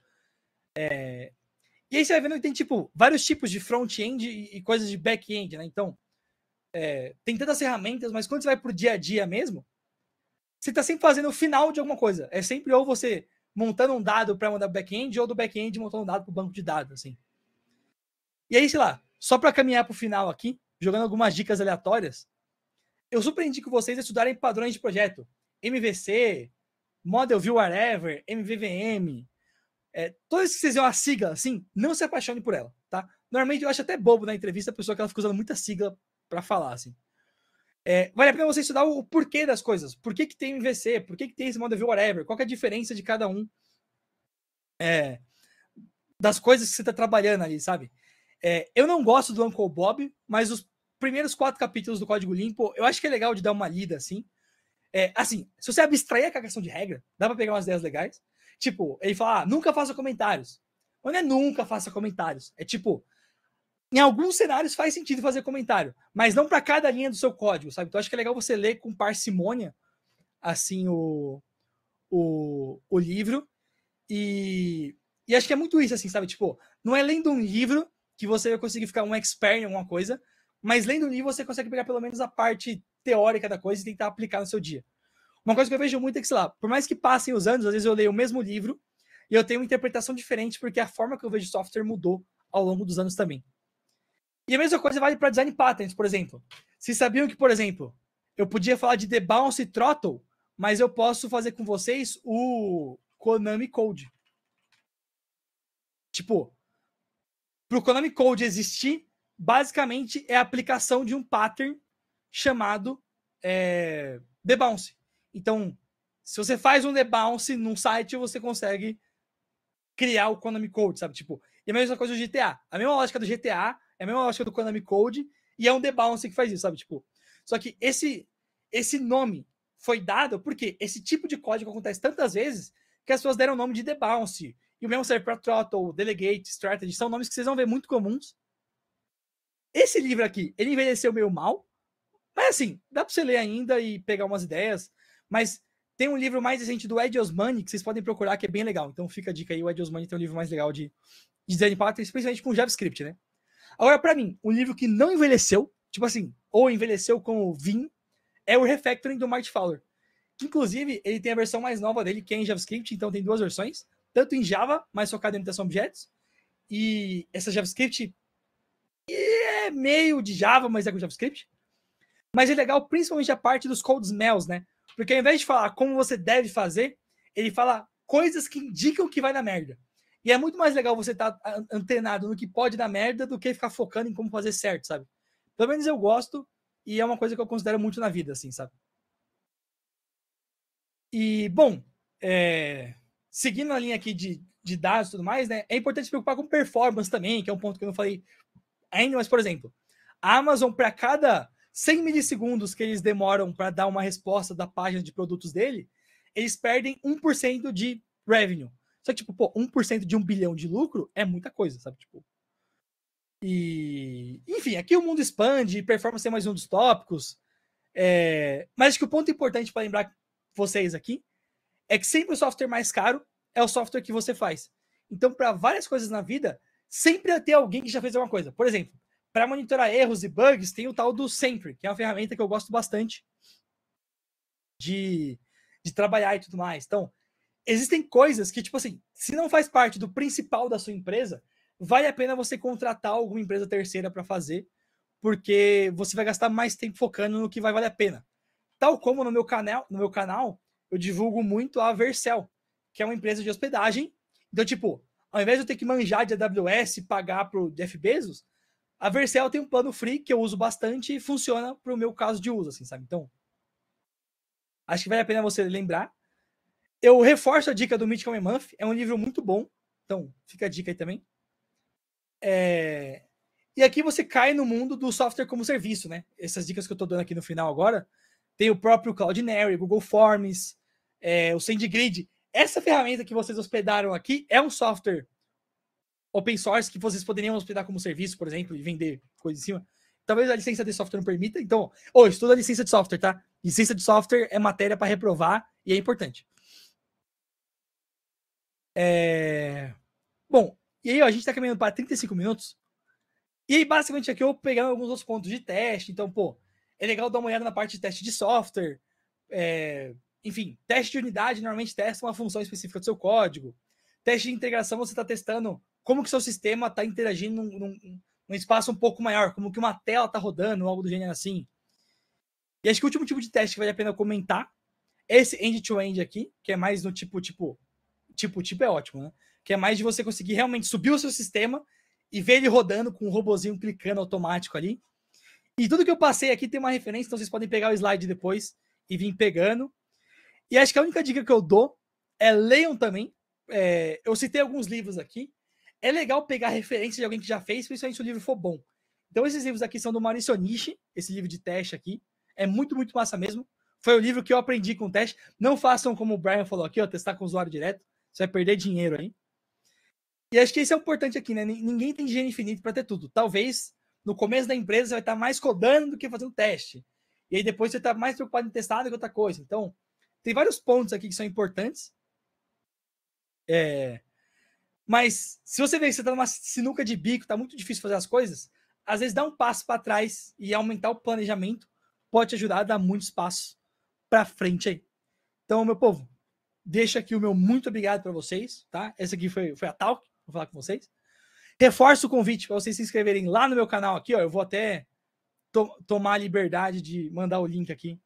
É... E aí você vai vendo que tem tipo vários tipos de front-end e, coisas de back-end, né? Então é... tem tantas ferramentas, mas quando você vai pro dia a dia mesmo, você está sempre fazendo o final de alguma coisa. É sempre ou você montando um dado para mandar pro back-end ou do back-end montando um dado para o banco de dados, assim. E aí, sei lá, só para caminhar para o final aqui, jogando algumas dicas aleatórias, eu super indico vocês estudarem padrões de projeto. MVC, Model View Whatever, MVVM, é, todas que vocês veem uma sigla, assim, não se apaixone por ela, tá? Normalmente eu acho até bobo na entrevista a pessoa que ela fica usando muita sigla para falar, assim. É, vale a pena você estudar o, o porquê das coisas. Por que, que tem MVC? Por que, que tem esse modo view whatever? Qual é a diferença de cada um é, das coisas que você está trabalhando ali, sabe? É, eu não gosto do Uncle Bob, mas os primeiros quatro capítulos do Código Limpo, eu acho que é legal de dar uma lida assim. É, assim, se você abstrair a cagação de regra, dá para pegar umas ideias legais. Tipo, ele fala, ah, nunca faça comentários. Mas não é nunca faça comentários. É tipo, em alguns cenários faz sentido fazer comentário, mas não para cada linha do seu código, sabe? Então acho que é legal você ler com parcimônia, assim, o, o, o livro. E, e acho que é muito isso, assim, sabe? Tipo, não é lendo um livro que você vai conseguir ficar um expert em alguma coisa, mas lendo um livro você consegue pegar pelo menos a parte teórica da coisa e tentar aplicar no seu dia. Uma coisa que eu vejo muito é que, sei lá, por mais que passem os anos, às vezes eu leio o mesmo livro e eu tenho uma interpretação diferente porque a forma que eu vejo software mudou ao longo dos anos também. E a mesma coisa vale para design patterns, por exemplo. Vocês sabiam que, por exemplo, eu podia falar de debounce throttle, mas eu posso fazer com vocês o Konami Code. Tipo, para o Konami Code existir, basicamente é a aplicação de um pattern chamado é, debounce. Então, se você faz um debounce num site, você consegue criar o Konami Code, sabe? Tipo, e a mesma coisa do GTA. A mesma lógica do GTA é a mesma lógica do Konami Code e é um The Bounce que faz isso, sabe? Tipo, só que esse esse nome foi dado porque esse tipo de código acontece tantas vezes que as pessoas deram o nome de The Bounce. E o mesmo serve para Throttle, Delegate, Strategy, são nomes que vocês vão ver muito comuns. Esse livro aqui, ele envelheceu meio mal, mas assim, dá para você ler ainda e pegar umas ideias, mas tem um livro mais recente do Ed Osmani que vocês podem procurar, que é bem legal. Então fica a dica aí, o Ed Osmani tem um livro mais legal de, de design pattern, principalmente com JavaScript, né? Agora, para mim, um livro que não envelheceu, tipo assim, ou envelheceu com o Vim, é o Refactoring do Marty Fowler. Que, inclusive, ele tem a versão mais nova dele, que é em JavaScript, então tem duas versões. Tanto em Java, mais focada em orientação a objetos, e essa JavaScript é meio de Java, mas é com JavaScript. Mas é legal principalmente a parte dos cold smells, né? Porque ao invés de falar como você deve fazer, ele fala coisas que indicam que vai na merda. E é muito mais legal você estar tá antenado no que pode dar merda do que ficar focando em como fazer certo, sabe? Pelo menos eu gosto e é uma coisa que eu considero muito na vida, assim, sabe? E, bom, é... seguindo a linha aqui de, de dados e tudo mais, né? É importante se preocupar com performance também, que é um ponto que eu não falei ainda, mas, por exemplo, a Amazon, para cada 100 milissegundos que eles demoram para dar uma resposta da página de produtos dele, eles perdem 1% de revenue. Só que, tipo, pô, 1% de um bilhão de lucro é muita coisa, sabe? Tipo. E. Enfim, aqui o mundo expande, performance é mais um dos tópicos. É... Mas acho que o ponto importante para lembrar vocês aqui é que sempre o software mais caro é o software que você faz. Então, para várias coisas na vida, sempre vai ter alguém que já fez alguma coisa. Por exemplo, para monitorar erros e bugs, tem o tal do Sentry que é uma ferramenta que eu gosto bastante de, de trabalhar e tudo mais. Então, existem coisas que, tipo assim, se não faz parte do principal da sua empresa, vale a pena você contratar alguma empresa terceira para fazer, porque você vai gastar mais tempo focando no que vai valer a pena. Tal como no meu canal, no meu canal, eu divulgo muito a Vercel, que é uma empresa de hospedagem. Então, tipo, ao invés de eu ter que manjar de AWS e pagar pro Jeff Bezos, a Vercel tem um plano free que eu uso bastante e funciona pro meu caso de uso, assim, sabe? Então, acho que vale a pena você lembrar eu reforço a dica do Mitchell Muff, é um livro muito bom, então fica a dica aí também. É... E aqui você cai no mundo do software como serviço, né? Essas dicas que eu estou dando aqui no final agora, tem o próprio Cloudinary, Google Forms, é, o SendGrid. Essa ferramenta que vocês hospedaram aqui é um software open source que vocês poderiam hospedar como serviço, por exemplo, e vender coisa em cima. Talvez a licença de software não permita, então, ou oh, estuda a licença de software, tá? Licença de software é matéria para reprovar e é importante. É... Bom, e aí ó, a gente tá caminhando para 35 minutos. E aí, basicamente, aqui eu pegar alguns outros pontos de teste. Então, pô, é legal dar uma olhada na parte de teste de software. É... Enfim, teste de unidade normalmente testa uma função específica do seu código. Teste de integração, você está testando como que seu sistema está interagindo num, num, num, espaço um pouco maior, como que uma tela está rodando, algo do gênero assim. E acho que o último tipo de teste que vale a pena comentar é esse end-to-end -end aqui, que é mais no tipo, tipo, tipo, tipo é ótimo, né? Que é mais de você conseguir realmente subir o seu sistema e ver ele rodando com o um robozinho clicando automático ali. E tudo que eu passei aqui tem uma referência, então vocês podem pegar o slide depois e vir pegando. E acho que a única dica que eu dou é leiam também. É, eu citei alguns livros aqui. É legal pegar referência de alguém que já fez, principalmente se o livro for bom. Então, esses livros aqui são do Maurício Nishi, esse livro de teste aqui. É muito, muito massa mesmo. Foi o livro que eu aprendi com o teste. Não façam como o Brian falou aqui, ó, testar com o usuário direto. Você vai perder dinheiro aí. E acho que isso é importante aqui, né? Ninguém tem dinheiro infinito para ter tudo. Talvez no começo da empresa você vai estar tá mais codando do que fazendo teste. E aí depois você está mais preocupado em testar do que outra coisa. Então, tem vários pontos aqui que são importantes. É... Mas se você vê que você está numa sinuca de bico, está muito difícil fazer as coisas, às vezes dar um passo para trás e aumentar o planejamento pode te ajudar a dar muito espaço para frente aí. Então, meu povo, deixo aqui o meu muito obrigado para vocês, tá? Essa aqui foi, foi a talk, vou falar com vocês. Reforço o convite para vocês se inscreverem lá no meu canal aqui, ó. Eu vou até to tomar a liberdade de mandar o link aqui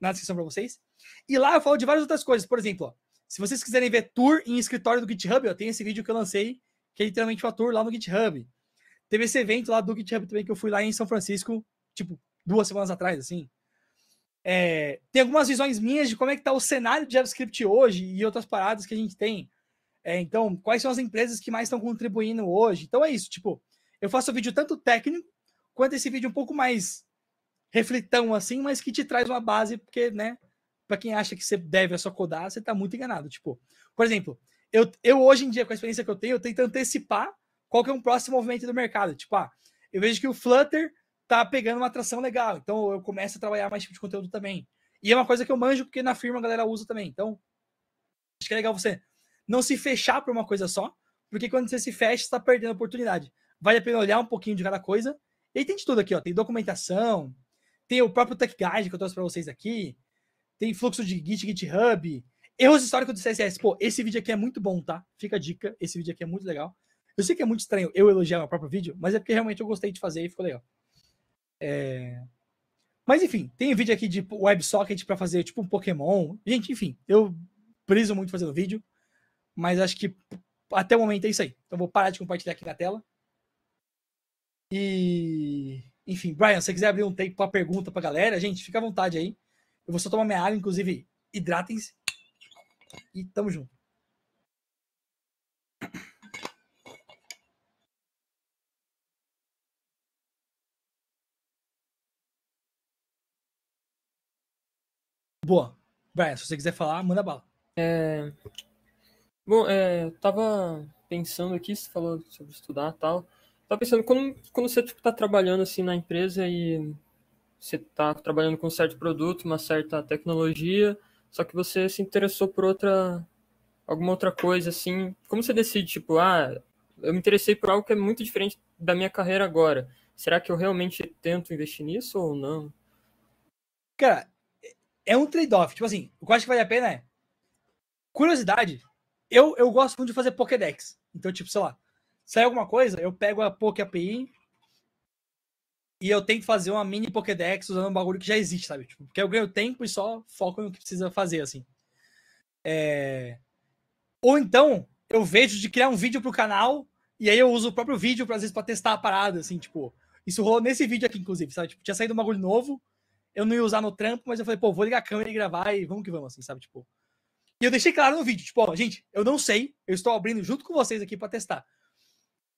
na descrição para vocês. E lá eu falo de várias outras coisas. Por exemplo, ó, se vocês quiserem ver tour em escritório do GitHub, ó tem esse vídeo que eu lancei, que é literalmente uma tour lá no GitHub. Teve esse evento lá do GitHub também que eu fui lá em São Francisco, tipo, duas semanas atrás, assim. É, tem algumas visões minhas de como é que está o cenário de JavaScript hoje e outras paradas que a gente tem. É, então, quais são as empresas que mais estão contribuindo hoje? Então é isso, tipo, eu faço vídeo tanto técnico quanto esse vídeo um pouco mais reflitão assim, mas que te traz uma base, porque, né, para quem acha que você deve é só codar, você tá muito enganado. Tipo, por exemplo, eu, eu hoje em dia, com a experiência que eu tenho, eu tento antecipar qual que é um próximo movimento do mercado. Tipo, ah, eu vejo que o Flutter tá pegando uma atração legal. Então eu começo a trabalhar mais tipo de conteúdo também. E é uma coisa que eu manjo, porque na firma a galera usa também. Então, acho que é legal você não se fechar para uma coisa só, porque quando você se fecha, você está perdendo a oportunidade. Vale a pena olhar um pouquinho de cada coisa. E aí tem de tudo aqui, ó. Tem documentação, tem o próprio Tech Guide que eu trouxe para vocês aqui, tem fluxo de Git, GitHub, erros históricos do CSS. Pô, esse vídeo aqui é muito bom, tá? Fica a dica, esse vídeo aqui é muito legal. Eu sei que é muito estranho eu elogiar meu próprio vídeo, mas é porque realmente eu gostei de fazer e ficou legal. É... Mas enfim, tem vídeo aqui de WebSocket para fazer tipo um Pokémon. Gente, enfim, eu priso muito fazendo vídeo, mas acho que até o momento é isso aí. Então vou parar de compartilhar aqui na tela. E enfim, Brian, se você quiser abrir um tempo para pergunta para galera, gente, fica à vontade aí. Eu vou só tomar minha água, inclusive, hidratem-se. E tamo junto. boa. Brian, se você quiser falar, manda bala. É... Bom, é, tava pensando aqui, você falou sobre estudar e tal. Tava pensando, quando, quando você tipo, tá trabalhando assim na empresa e você tá trabalhando com um certo produto, uma certa tecnologia, só que você se interessou por outra alguma outra coisa assim, como você decide, tipo, ah, eu me interessei por algo que é muito diferente da minha carreira agora. Será que eu realmente tento investir nisso ou não? Cara, é um trade-off. Tipo assim, o que eu acho que vale a pena é. Curiosidade, eu, eu gosto muito de fazer Pokédex. Então, tipo, sei lá, sai alguma coisa, eu pego a Poké API e eu tento fazer uma mini Pokédex usando um bagulho que já existe, sabe? Tipo, porque eu ganho tempo e só foco no que precisa fazer, assim. É... Ou então, eu vejo de criar um vídeo pro canal e aí eu uso o próprio vídeo, pra, às vezes, pra testar a parada, assim, tipo. Isso rolou nesse vídeo aqui, inclusive, sabe? Tipo, tinha saído um bagulho novo eu não ia usar no trampo, mas eu falei, pô, vou ligar a câmera e gravar e vamos que vamos, assim, sabe? Tipo. E eu deixei claro no vídeo, tipo, ó, gente, eu não sei, eu estou abrindo junto com vocês aqui para testar.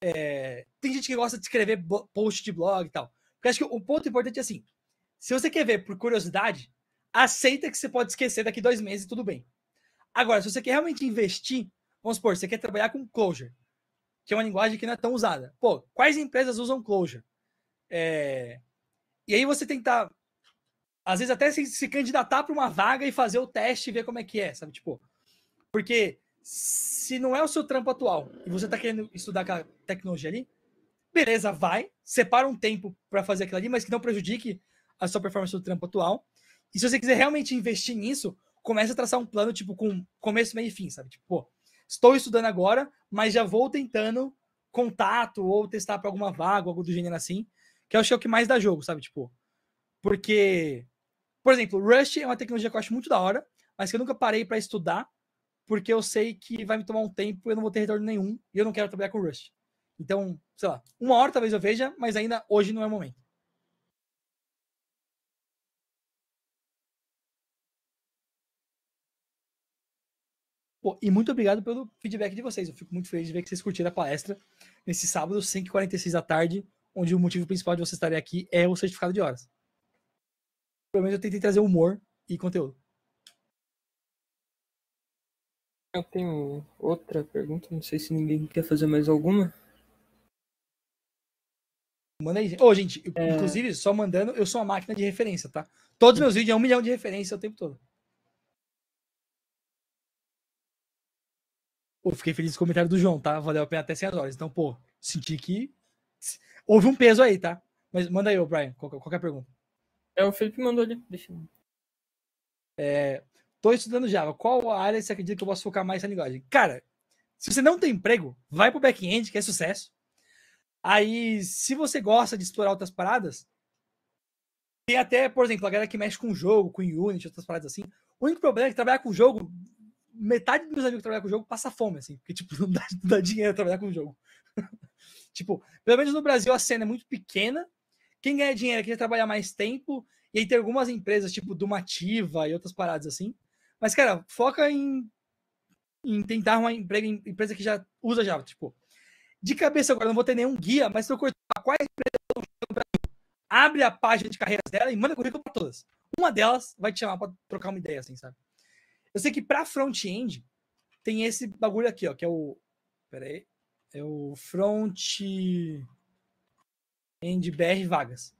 É, tem gente que gosta de escrever post de blog e tal. Porque acho que o ponto importante é assim: se você quer ver por curiosidade, aceita que você pode esquecer daqui dois meses e tudo bem. Agora, se você quer realmente investir, vamos supor, você quer trabalhar com Clojure, que é uma linguagem que não é tão usada. Pô, quais empresas usam Clojure? É... E aí você tentar às vezes até se, se candidatar para uma vaga e fazer o teste e ver como é que é, sabe? Tipo, porque se não é o seu trampo atual e você tá querendo estudar aquela tecnologia ali, beleza, vai, separa um tempo para fazer aquilo ali, mas que não prejudique a sua performance do trampo atual. E se você quiser realmente investir nisso, comece a traçar um plano, tipo, com começo, meio e fim, sabe? Tipo, pô, estou estudando agora, mas já vou tentando contato ou testar para alguma vaga, algo do gênero assim, que eu acho que é o que mais dá jogo, sabe? Tipo, porque por exemplo, Rust é uma tecnologia que eu acho muito da hora, mas que eu nunca parei para estudar, porque eu sei que vai me tomar um tempo, e eu não vou ter retorno nenhum, e eu não quero trabalhar com Rust. Então, sei lá, uma hora talvez eu veja, mas ainda hoje não é o momento. Pô, e muito obrigado pelo feedback de vocês. Eu fico muito feliz de ver que vocês curtiram a palestra nesse sábado, 5h46 da tarde, onde o motivo principal de vocês estarem aqui é o certificado de horas pelo menos eu tentei trazer humor e conteúdo. Eu tenho outra pergunta, não sei se ninguém quer fazer mais alguma. Manda aí, Ô, oh, gente, é... inclusive, só mandando, eu sou uma máquina de referência, tá? Todos meus uhum. vídeos é um milhão de referência o tempo todo. Pô, fiquei feliz com o comentário do João, tá? Valeu a pena até 100 horas. Então, pô, senti que houve um peso aí, tá? Mas manda aí, ô, Brian, qualquer é, é pergunta. É, o Felipe mandou ali. Deixa eu... É, tô estudando Java. Qual área você acredita que eu posso focar mais na linguagem? Cara, se você não tem emprego, vai pro back-end, que é sucesso. Aí, se você gosta de explorar outras paradas, tem até, por exemplo, a galera que mexe com jogo, com Unity, outras paradas assim. O único problema é que trabalhar com jogo, metade dos meus amigos que trabalham com jogo passa fome, assim, porque, tipo, *laughs* não dá, não dá dinheiro trabalhar com jogo. *laughs* tipo, pelo menos no Brasil a cena é muito pequena quem ganha dinheiro quer trabalhar mais tempo, e aí tem algumas empresas, tipo Dumativa e outras paradas assim. Mas, cara, foca em, em tentar uma emprego, empresa que já usa Java. Tipo, de cabeça agora, não vou ter nenhum guia, mas se eu cortar quais empresas estão jogando mim, abre a página de carreiras dela e manda currículo para todas. Uma delas vai te chamar para trocar uma ideia, assim, sabe? Eu sei que para front-end tem esse bagulho aqui, ó, que é o. Pera aí. É o front em de BR vagas.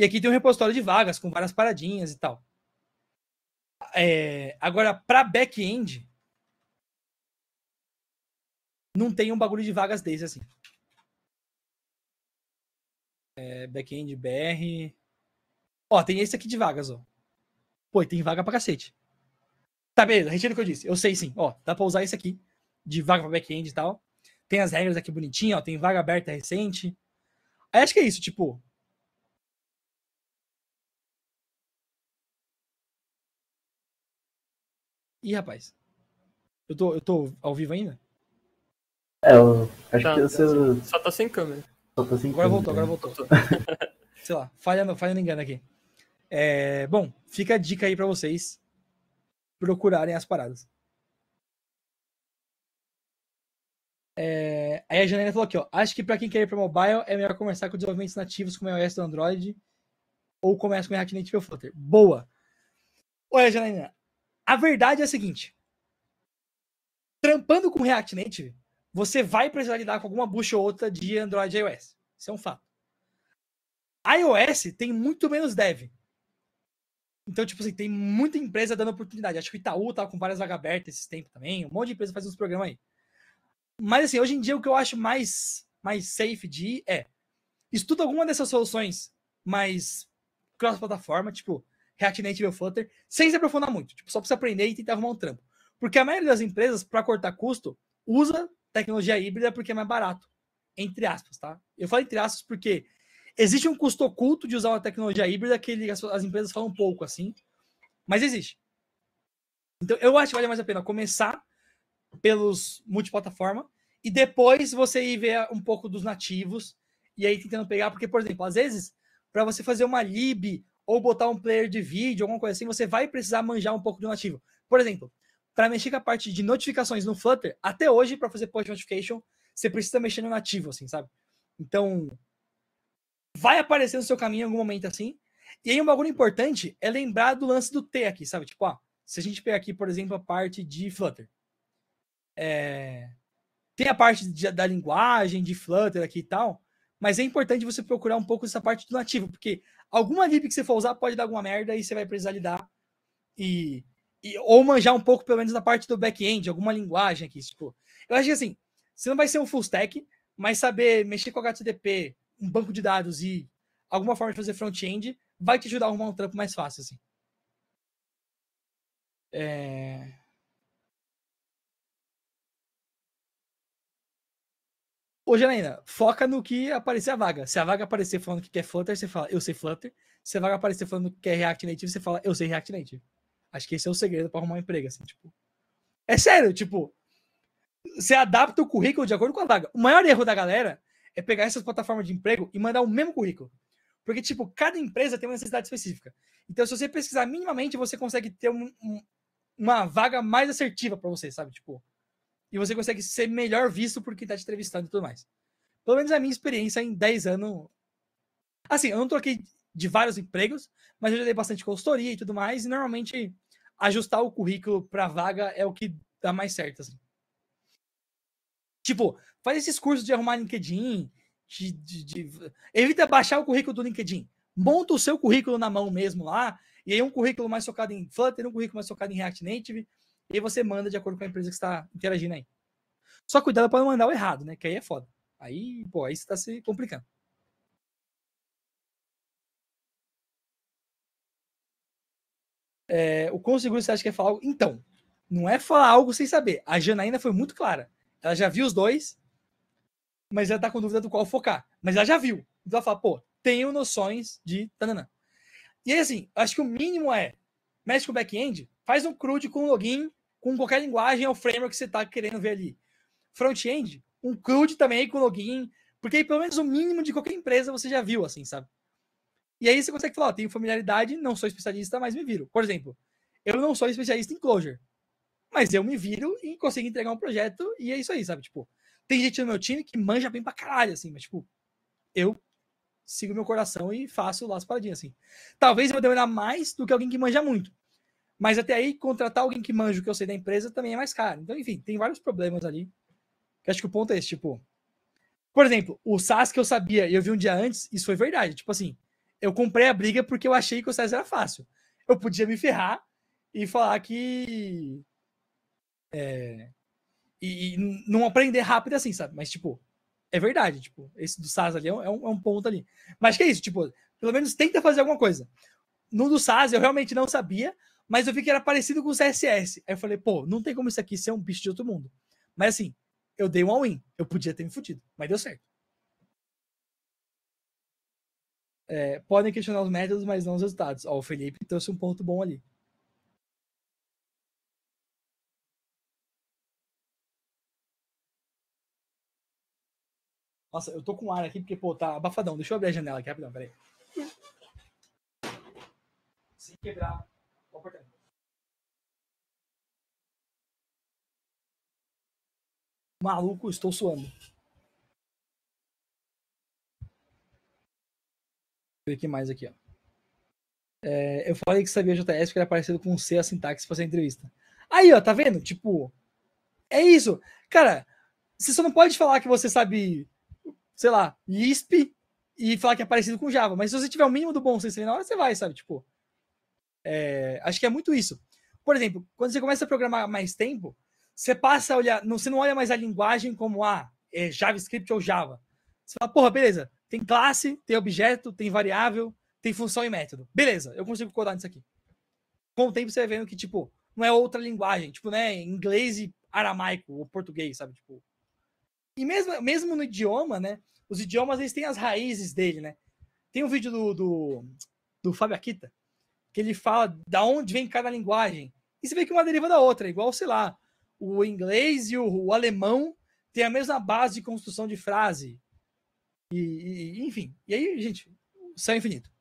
E aqui tem um repositório de vagas com várias paradinhas e tal. É, agora, para back-end, não tem um bagulho de vagas desse assim. É, back-end, BR. Ó, tem esse aqui de vagas, ó. Pô, tem vaga pra cacete. Tá, beleza, retira o que eu disse. Eu sei sim, ó, dá pra usar esse aqui de vaga pra back-end e tal. Tem as regras aqui bonitinho, ó, tem vaga aberta recente. Aí acho que é isso, tipo, Ih, rapaz. Eu tô, eu tô ao vivo ainda? É, eu acho tá, que você. Tá só, só tá sem câmera. Só tá sem agora câmera. Voltou, agora voltou, *laughs* Sei lá, falhando, falhando engano aqui. É, bom, fica a dica aí pra vocês procurarem as paradas. É... Aí a Janaína falou aqui, ó. Acho que para quem quer ir para mobile é melhor começar com desenvolvimentos nativos como iOS do Android ou começa com React Native ou Flutter. Boa! Olha, Janaína, a verdade é a seguinte. Trampando com React Native, você vai precisar lidar com alguma bucha ou outra de Android e iOS. Isso é um fato. iOS tem muito menos dev. Então, tipo assim, tem muita empresa dando oportunidade. Acho que o Itaú tá com várias vagas abertas esses tempos também. Um monte de empresa faz uns programas aí. Mas assim, hoje em dia o que eu acho mais, mais safe de ir é estuda alguma dessas soluções mais cross-plataforma, tipo React Native ou Flutter, sem se aprofundar muito, tipo, só para você aprender e tentar arrumar um trampo. Porque a maioria das empresas, para cortar custo, usa tecnologia híbrida porque é mais barato. Entre aspas, tá? Eu falo entre aspas porque existe um custo oculto de usar uma tecnologia híbrida que ele, as, as, empresas falam pouco assim, mas existe. Então eu acho que vale mais a pena começar pelos multiplataforma e depois você ir ver um pouco dos nativos e aí tentando pegar, porque, por exemplo, às vezes, para você fazer uma lib ou botar um player de vídeo, alguma coisa assim, você vai precisar manjar um pouco do nativo. Por exemplo, para mexer com a parte de notificações no Flutter, até hoje, para fazer post notification, você precisa mexer no nativo, assim, sabe? Então, vai aparecer no seu caminho em algum momento assim. E aí, um bagulho importante é lembrar do lance do T aqui, sabe? Tipo, ó, se a gente pegar aqui, por exemplo, a parte de Flutter. É, tem a parte de, da linguagem, de Flutter aqui e tal, mas é importante você procurar um pouco essa parte do nativo, porque alguma lib que você for usar pode dar alguma merda e você vai precisar lidar e, e ou manjar um pouco, pelo menos, da parte do back-end, alguma linguagem aqui. Tipo, eu acho que assim, você não vai ser um full stack, mas saber mexer com HTTP, um banco de dados e alguma forma de fazer front-end vai te ajudar a arrumar um trampo mais fácil, assim. É... Ô, Janaína, foca no que aparecer a vaga. Se a vaga aparecer falando que quer Flutter, você fala, eu sei Flutter. Se a vaga aparecer falando que quer React Native, você fala, eu sei React Native. Acho que esse é o segredo para arrumar um emprego, assim, tipo. É sério, tipo, você adapta o currículo de acordo com a vaga. O maior erro da galera é pegar essas plataformas de emprego e mandar o mesmo currículo. Porque, tipo, cada empresa tem uma necessidade específica. Então, se você pesquisar minimamente, você consegue ter um, um, uma vaga mais assertiva para você, sabe? Tipo, e você consegue ser melhor visto por quem tá te entrevistando e tudo mais. Pelo menos a minha experiência em 10 anos. Assim, eu não troquei de vários empregos, mas eu já dei bastante consultoria e tudo mais, e normalmente ajustar o currículo pra vaga é o que dá mais certo, assim. Tipo, faz esses cursos de arrumar LinkedIn, de, de, de... evita baixar o currículo do LinkedIn. Monta o seu currículo na mão mesmo lá, e aí um currículo mais focado em Flutter, um currículo mais focado em React Native, e você manda de acordo com a empresa que está interagindo aí. Só cuidado para não mandar o errado, né? Que aí é foda. Aí, pô, aí você está se complicando. É, o quão seguro você acha que é falar algo? Então, não é falar algo sem saber. A Janaína foi muito clara. Ela já viu os dois, mas ela tá com dúvida do qual focar. Mas ela já viu. Então ela fala, pô, tenho noções de tananã. E aí, assim, acho que o mínimo é, mexe com o back-end, faz um CRUD com login com qualquer linguagem é ou framework que você está querendo ver ali. Front-end, um CRUD também com login, porque aí, pelo menos o mínimo de qualquer empresa você já viu, assim, sabe? E aí você consegue falar, tenho familiaridade, não sou especialista, mas me viro. Por exemplo, eu não sou especialista em Clojure, mas eu me viro e consigo entregar um projeto e é isso aí, sabe? Tipo, tem gente no meu time que manja bem pra caralho, assim, mas tipo, eu sigo meu coração e faço lá as paradinhas, assim. Talvez eu demore mais do que alguém que manja muito. Mas até aí, contratar alguém que manja o que eu sei da empresa também é mais caro. Então, enfim, tem vários problemas ali. Eu acho que o ponto é esse, tipo. Por exemplo, o SaaS que eu sabia e eu vi um dia antes, isso foi verdade. Tipo assim, eu comprei a briga porque eu achei que o SaaS era fácil. Eu podia me ferrar e falar que. É, e, e não aprender rápido assim, sabe? Mas, tipo, é verdade. Tipo, esse do SaaS ali é, é um, é um ponto ali. Mas que é isso, tipo, pelo menos tenta fazer alguma coisa. No do SaaS eu realmente não sabia, mas eu vi que era parecido com o CSS. Aí eu falei, pô, não tem como isso aqui ser um bicho de outro mundo. Mas assim, eu dei um all-in. Eu podia ter me fudido, mas deu certo. É, podem questionar os métodos, mas não os resultados. Ó, o Felipe trouxe um ponto bom ali. Nossa, eu tô com ar aqui porque, pô, tá abafadão. Deixa eu abrir a janela aqui rapidão, peraí. Se quebrar. Maluco, estou suando. ver o que mais aqui, ó. É, eu falei que sabia JS porque era parecido com C a sintaxe para fazer entrevista. Aí, ó, tá vendo? Tipo, é isso. Cara, você só não pode falar que você sabe, sei lá, Lisp e falar que é parecido com Java. Mas se você tiver o mínimo do bom senso na hora, você vai, sabe? Tipo, é, acho que é muito isso. Por exemplo, quando você começa a programar mais tempo, você passa a olhar, não, você não olha mais a linguagem como a ah, é JavaScript ou Java. Você fala, porra, beleza, tem classe, tem objeto, tem variável, tem função e método. Beleza, eu consigo codar nisso aqui. Com o tempo você vai vendo que, tipo, não é outra linguagem, tipo, né, inglês e aramaico ou português, sabe? Tipo. E mesmo, mesmo no idioma, né? Os idiomas eles têm as raízes dele, né? Tem um vídeo do, do, do Fábio Akita que ele fala da onde vem cada linguagem. E você vê que uma deriva da outra, é igual, sei lá, o inglês e o, o alemão têm a mesma base de construção de frase. E, e, enfim, e aí, gente, o céu infinito.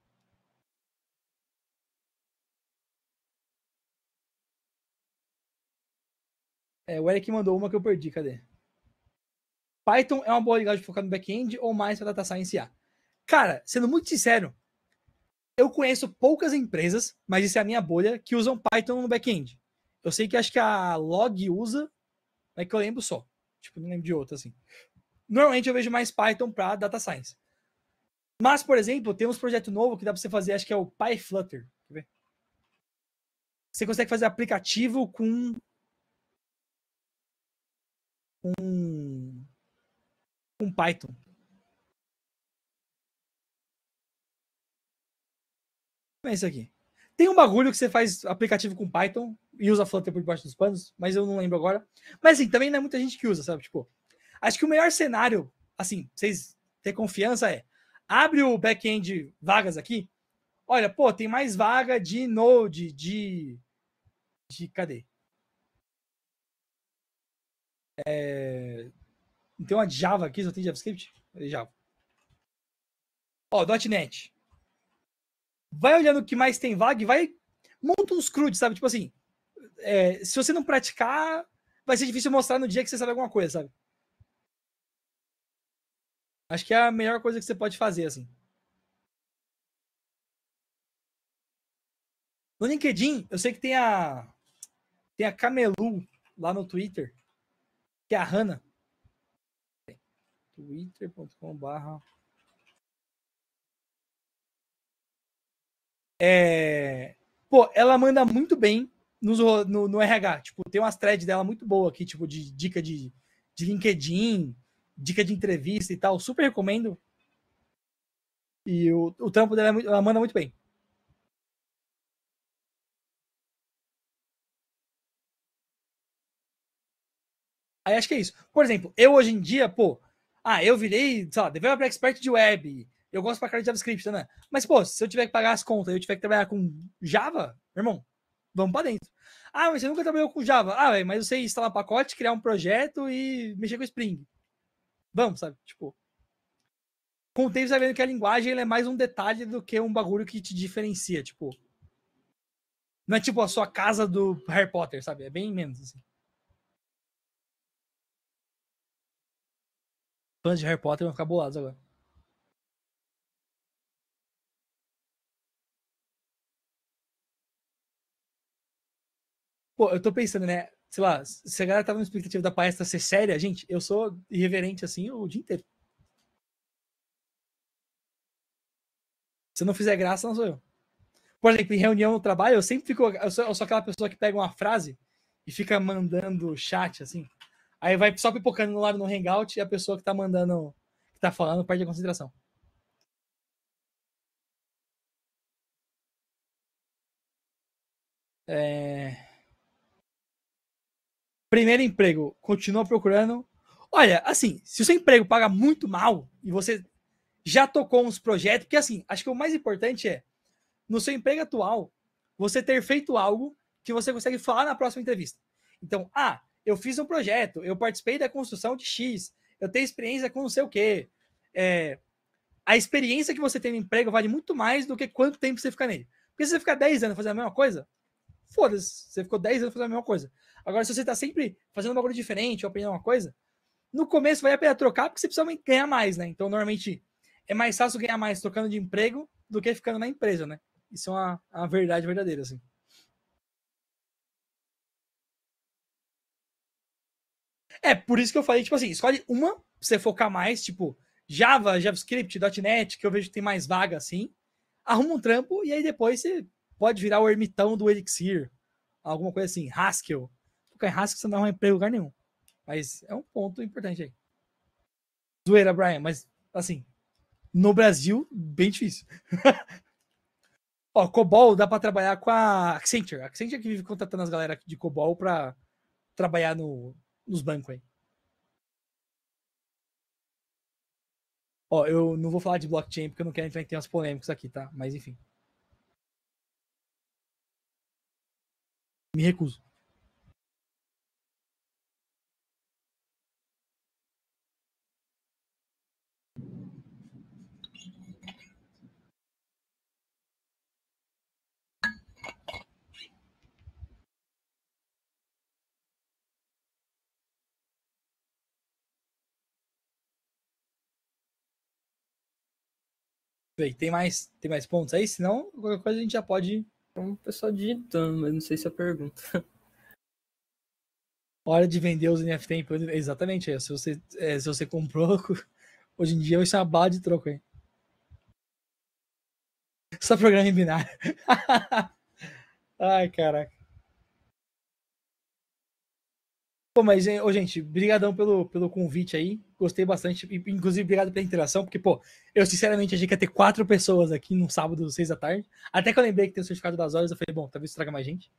É, o Eric mandou uma que eu perdi, cadê? Python é uma boa linguagem focada no back-end ou mais para data science A? Cara, sendo muito sincero, eu conheço poucas empresas, mas isso é a minha bolha, que usam Python no back-end. Eu sei que acho que a Log usa, mas que eu lembro só. Tipo, não lembro de outra, assim. Normalmente eu vejo mais Python para Data Science. Mas, por exemplo, tem uns projetos novos que dá para você fazer, acho que é o PyFlutter. Quer ver? Você consegue fazer aplicativo com. com. com Python. Como é isso aqui? Tem um bagulho que você faz aplicativo com Python e usa Flutter por debaixo dos panos, mas eu não lembro agora. Mas assim, também não é muita gente que usa, sabe? Tipo, acho que o melhor cenário, assim, vocês ter confiança é abre o back-end vagas aqui. Olha, pô, tem mais vaga de Node, de. de cadê? É, tem uma Java aqui, só tem JavaScript? Java. Ó, .NET. Vai olhando o que mais tem vaga e vai. Monta uns crudes, sabe? Tipo assim, é, se você não praticar, vai ser difícil mostrar no dia que você sabe alguma coisa, sabe? Acho que é a melhor coisa que você pode fazer, assim. No LinkedIn, eu sei que tem a tem a Camelu lá no Twitter, que é a Hanna. twitter.com/barra é... Pô, ela manda muito bem nos, no, no, RH. Tipo, tem umas threads dela muito boa aqui, tipo, de dica de, de LinkedIn, dica de entrevista e tal. Super recomendo. E o, o trampo dela é muito, ela manda muito bem. Aí acho que é isso. Por exemplo, eu hoje em dia, pô, ah, eu virei, sei lá, developer expert de web. Eu gosto pra cara de JavaScript, né? Mas, pô, se eu tiver que pagar as contas e eu tiver que trabalhar com Java, irmão, vamos pra dentro. Ah, mas você nunca trabalhou com Java. Ah, véio, mas você sei instalar um pacote, criar um projeto e mexer com Spring. Vamos, sabe? Tipo, com o tempo você vai vendo que a linguagem é mais um detalhe do que um bagulho que te diferencia, tipo. Não é tipo a sua casa do Harry Potter, sabe? É bem menos assim. Fãs de Harry Potter vão ficar bolados agora. Pô, eu tô pensando, né? Sei lá, se a galera tava tá na expectativa da palestra ser séria, gente, eu sou irreverente assim o dia inteiro. Se eu não fizer graça, não sou eu. Por exemplo, em reunião no trabalho, eu sempre fico. Eu sou, eu sou aquela pessoa que pega uma frase e fica mandando chat, assim. Aí vai só pipocando lado no Hangout e a pessoa que tá mandando, que tá falando, perde a concentração. É... Primeiro emprego, continua procurando. Olha, assim, se o seu emprego paga muito mal e você já tocou uns projetos, porque assim, acho que o mais importante é, no seu emprego atual, você ter feito algo que você consegue falar na próxima entrevista. Então, ah, eu fiz um projeto, eu participei da construção de X, eu tenho experiência com não sei o quê. É, a experiência que você tem no emprego vale muito mais do que quanto tempo você fica nele. Porque se você ficar 10 anos fazendo a mesma coisa, foda-se, você ficou 10 anos fazendo a mesma coisa. Agora, se você está sempre fazendo um bagulho diferente ou aprendendo uma coisa, no começo vai a pena trocar porque você precisa ganhar mais, né? Então, normalmente, é mais fácil ganhar mais trocando de emprego do que ficando na empresa, né? Isso é uma, uma verdade verdadeira, assim. É, por isso que eu falei, tipo assim, escolhe uma pra você focar mais, tipo, Java, JavaScript, .NET, que eu vejo que tem mais vaga, assim. Arruma um trampo e aí depois você pode virar o ermitão do Elixir, alguma coisa assim, Haskell o Carrasco você não dá um emprego em lugar nenhum. Mas é um ponto importante aí. Zoeira, Brian, mas assim, no Brasil, bem difícil. *laughs* Ó, COBOL dá para trabalhar com a Accenture. A Accenture é que vive contratando as galera de COBOL para trabalhar no, nos bancos aí. Ó, eu não vou falar de blockchain porque eu não quero entrar em temas polêmicos aqui, tá? Mas enfim. Me recuso. tem mais, tem mais pontos aí? Senão, qualquer coisa a gente já pode. Então, o pessoal digitando, mas não sei se é pergunta. *laughs* Hora de vender os NFT Exatamente, é. se você, é, se você comprou, *laughs* hoje em dia isso é uma bala de troco aí. *laughs* Só programa em binário. Ai, caraca. Pô, mas, ô, gente, brigadão pelo, pelo convite aí. Gostei bastante. Inclusive, obrigado pela interação, porque, pô, eu sinceramente achei que ia ter quatro pessoas aqui no sábado, seis da tarde. Até que eu lembrei que tem o certificado das horas, eu falei, bom, talvez traga mais gente.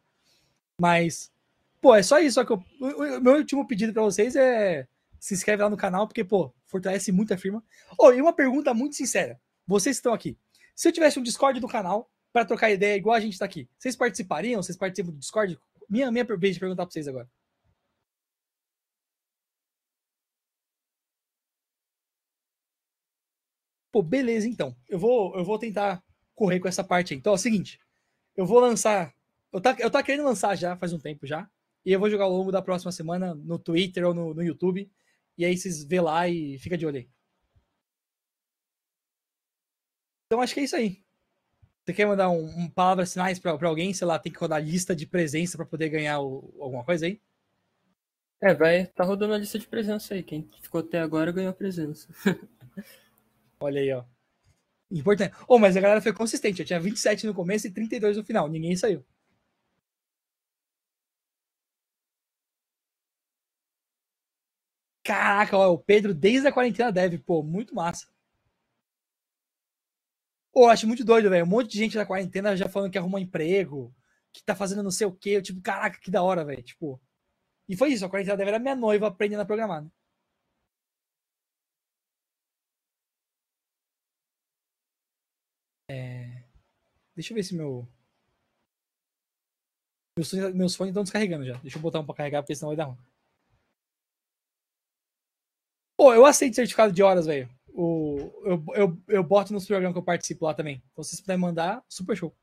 Mas, pô, é só isso. Só que eu, o, o meu último pedido para vocês é se inscreve lá no canal, porque, pô, fortalece muito a firma. Oh, e uma pergunta muito sincera. Vocês estão aqui. Se eu tivesse um Discord do canal para trocar ideia igual a gente tá aqui, vocês participariam? Vocês participam do Discord? Minha, minha vez de perguntar pra vocês agora. Pô, beleza, então. Eu vou, eu vou tentar correr com essa parte aí. Então, é o seguinte. Eu vou lançar. Eu tá, eu tá querendo lançar já, faz um tempo já. E eu vou jogar ao longo da próxima semana no Twitter ou no, no YouTube. E aí vocês vê lá e fica de olho aí. Então acho que é isso aí. Você quer mandar um, um palavra sinais para alguém? Sei lá, tem que rodar lista de presença para poder ganhar o, alguma coisa aí? É, vai. Tá rodando a lista de presença aí. Quem ficou até agora ganhou a presença. *laughs* Olha aí, ó. Importante. Oh, mas a galera foi consistente. Eu tinha 27 no começo e 32 no final. Ninguém saiu. Caraca, ó, o Pedro desde a quarentena deve, pô, muito massa. Pô, acho muito doido, velho. Um monte de gente da quarentena já falando que arrumou emprego, que tá fazendo não sei o quê. Eu, tipo, caraca, que da hora, velho. Tipo. E foi isso, a quarentena deve era minha noiva aprendendo a programar, né? Deixa eu ver se meu. Meus, tá, meus fones estão descarregando já. Deixa eu botar um pra carregar, porque senão vai dar ruim. Pô, eu aceito certificado de horas, velho. Eu, eu, eu boto nos programas que eu participo lá também. Então, se vocês puderem mandar, super show.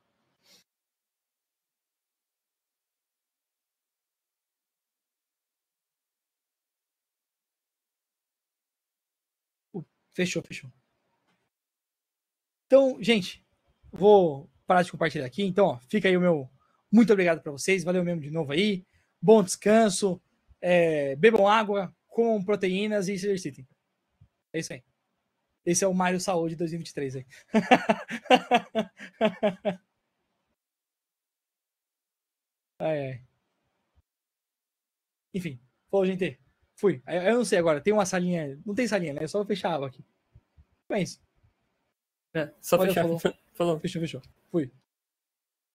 Fechou, fechou. Então, gente, vou parar de compartilhar aqui. Então, ó, fica aí o meu muito obrigado para vocês. Valeu mesmo de novo aí. Bom descanso. É, bebam água, comam proteínas e se exercitem. É isso aí. Esse é o Mário Saúde 2023 aí. *laughs* ai, ai. Enfim, falou, gente. Fui. Eu não sei agora, tem uma salinha. Não tem salinha, né? É eu só vou fechar a aqui. Então é isso. É, só Pode fechar. Falou. *laughs* falou. Fechou, fechou. Fui.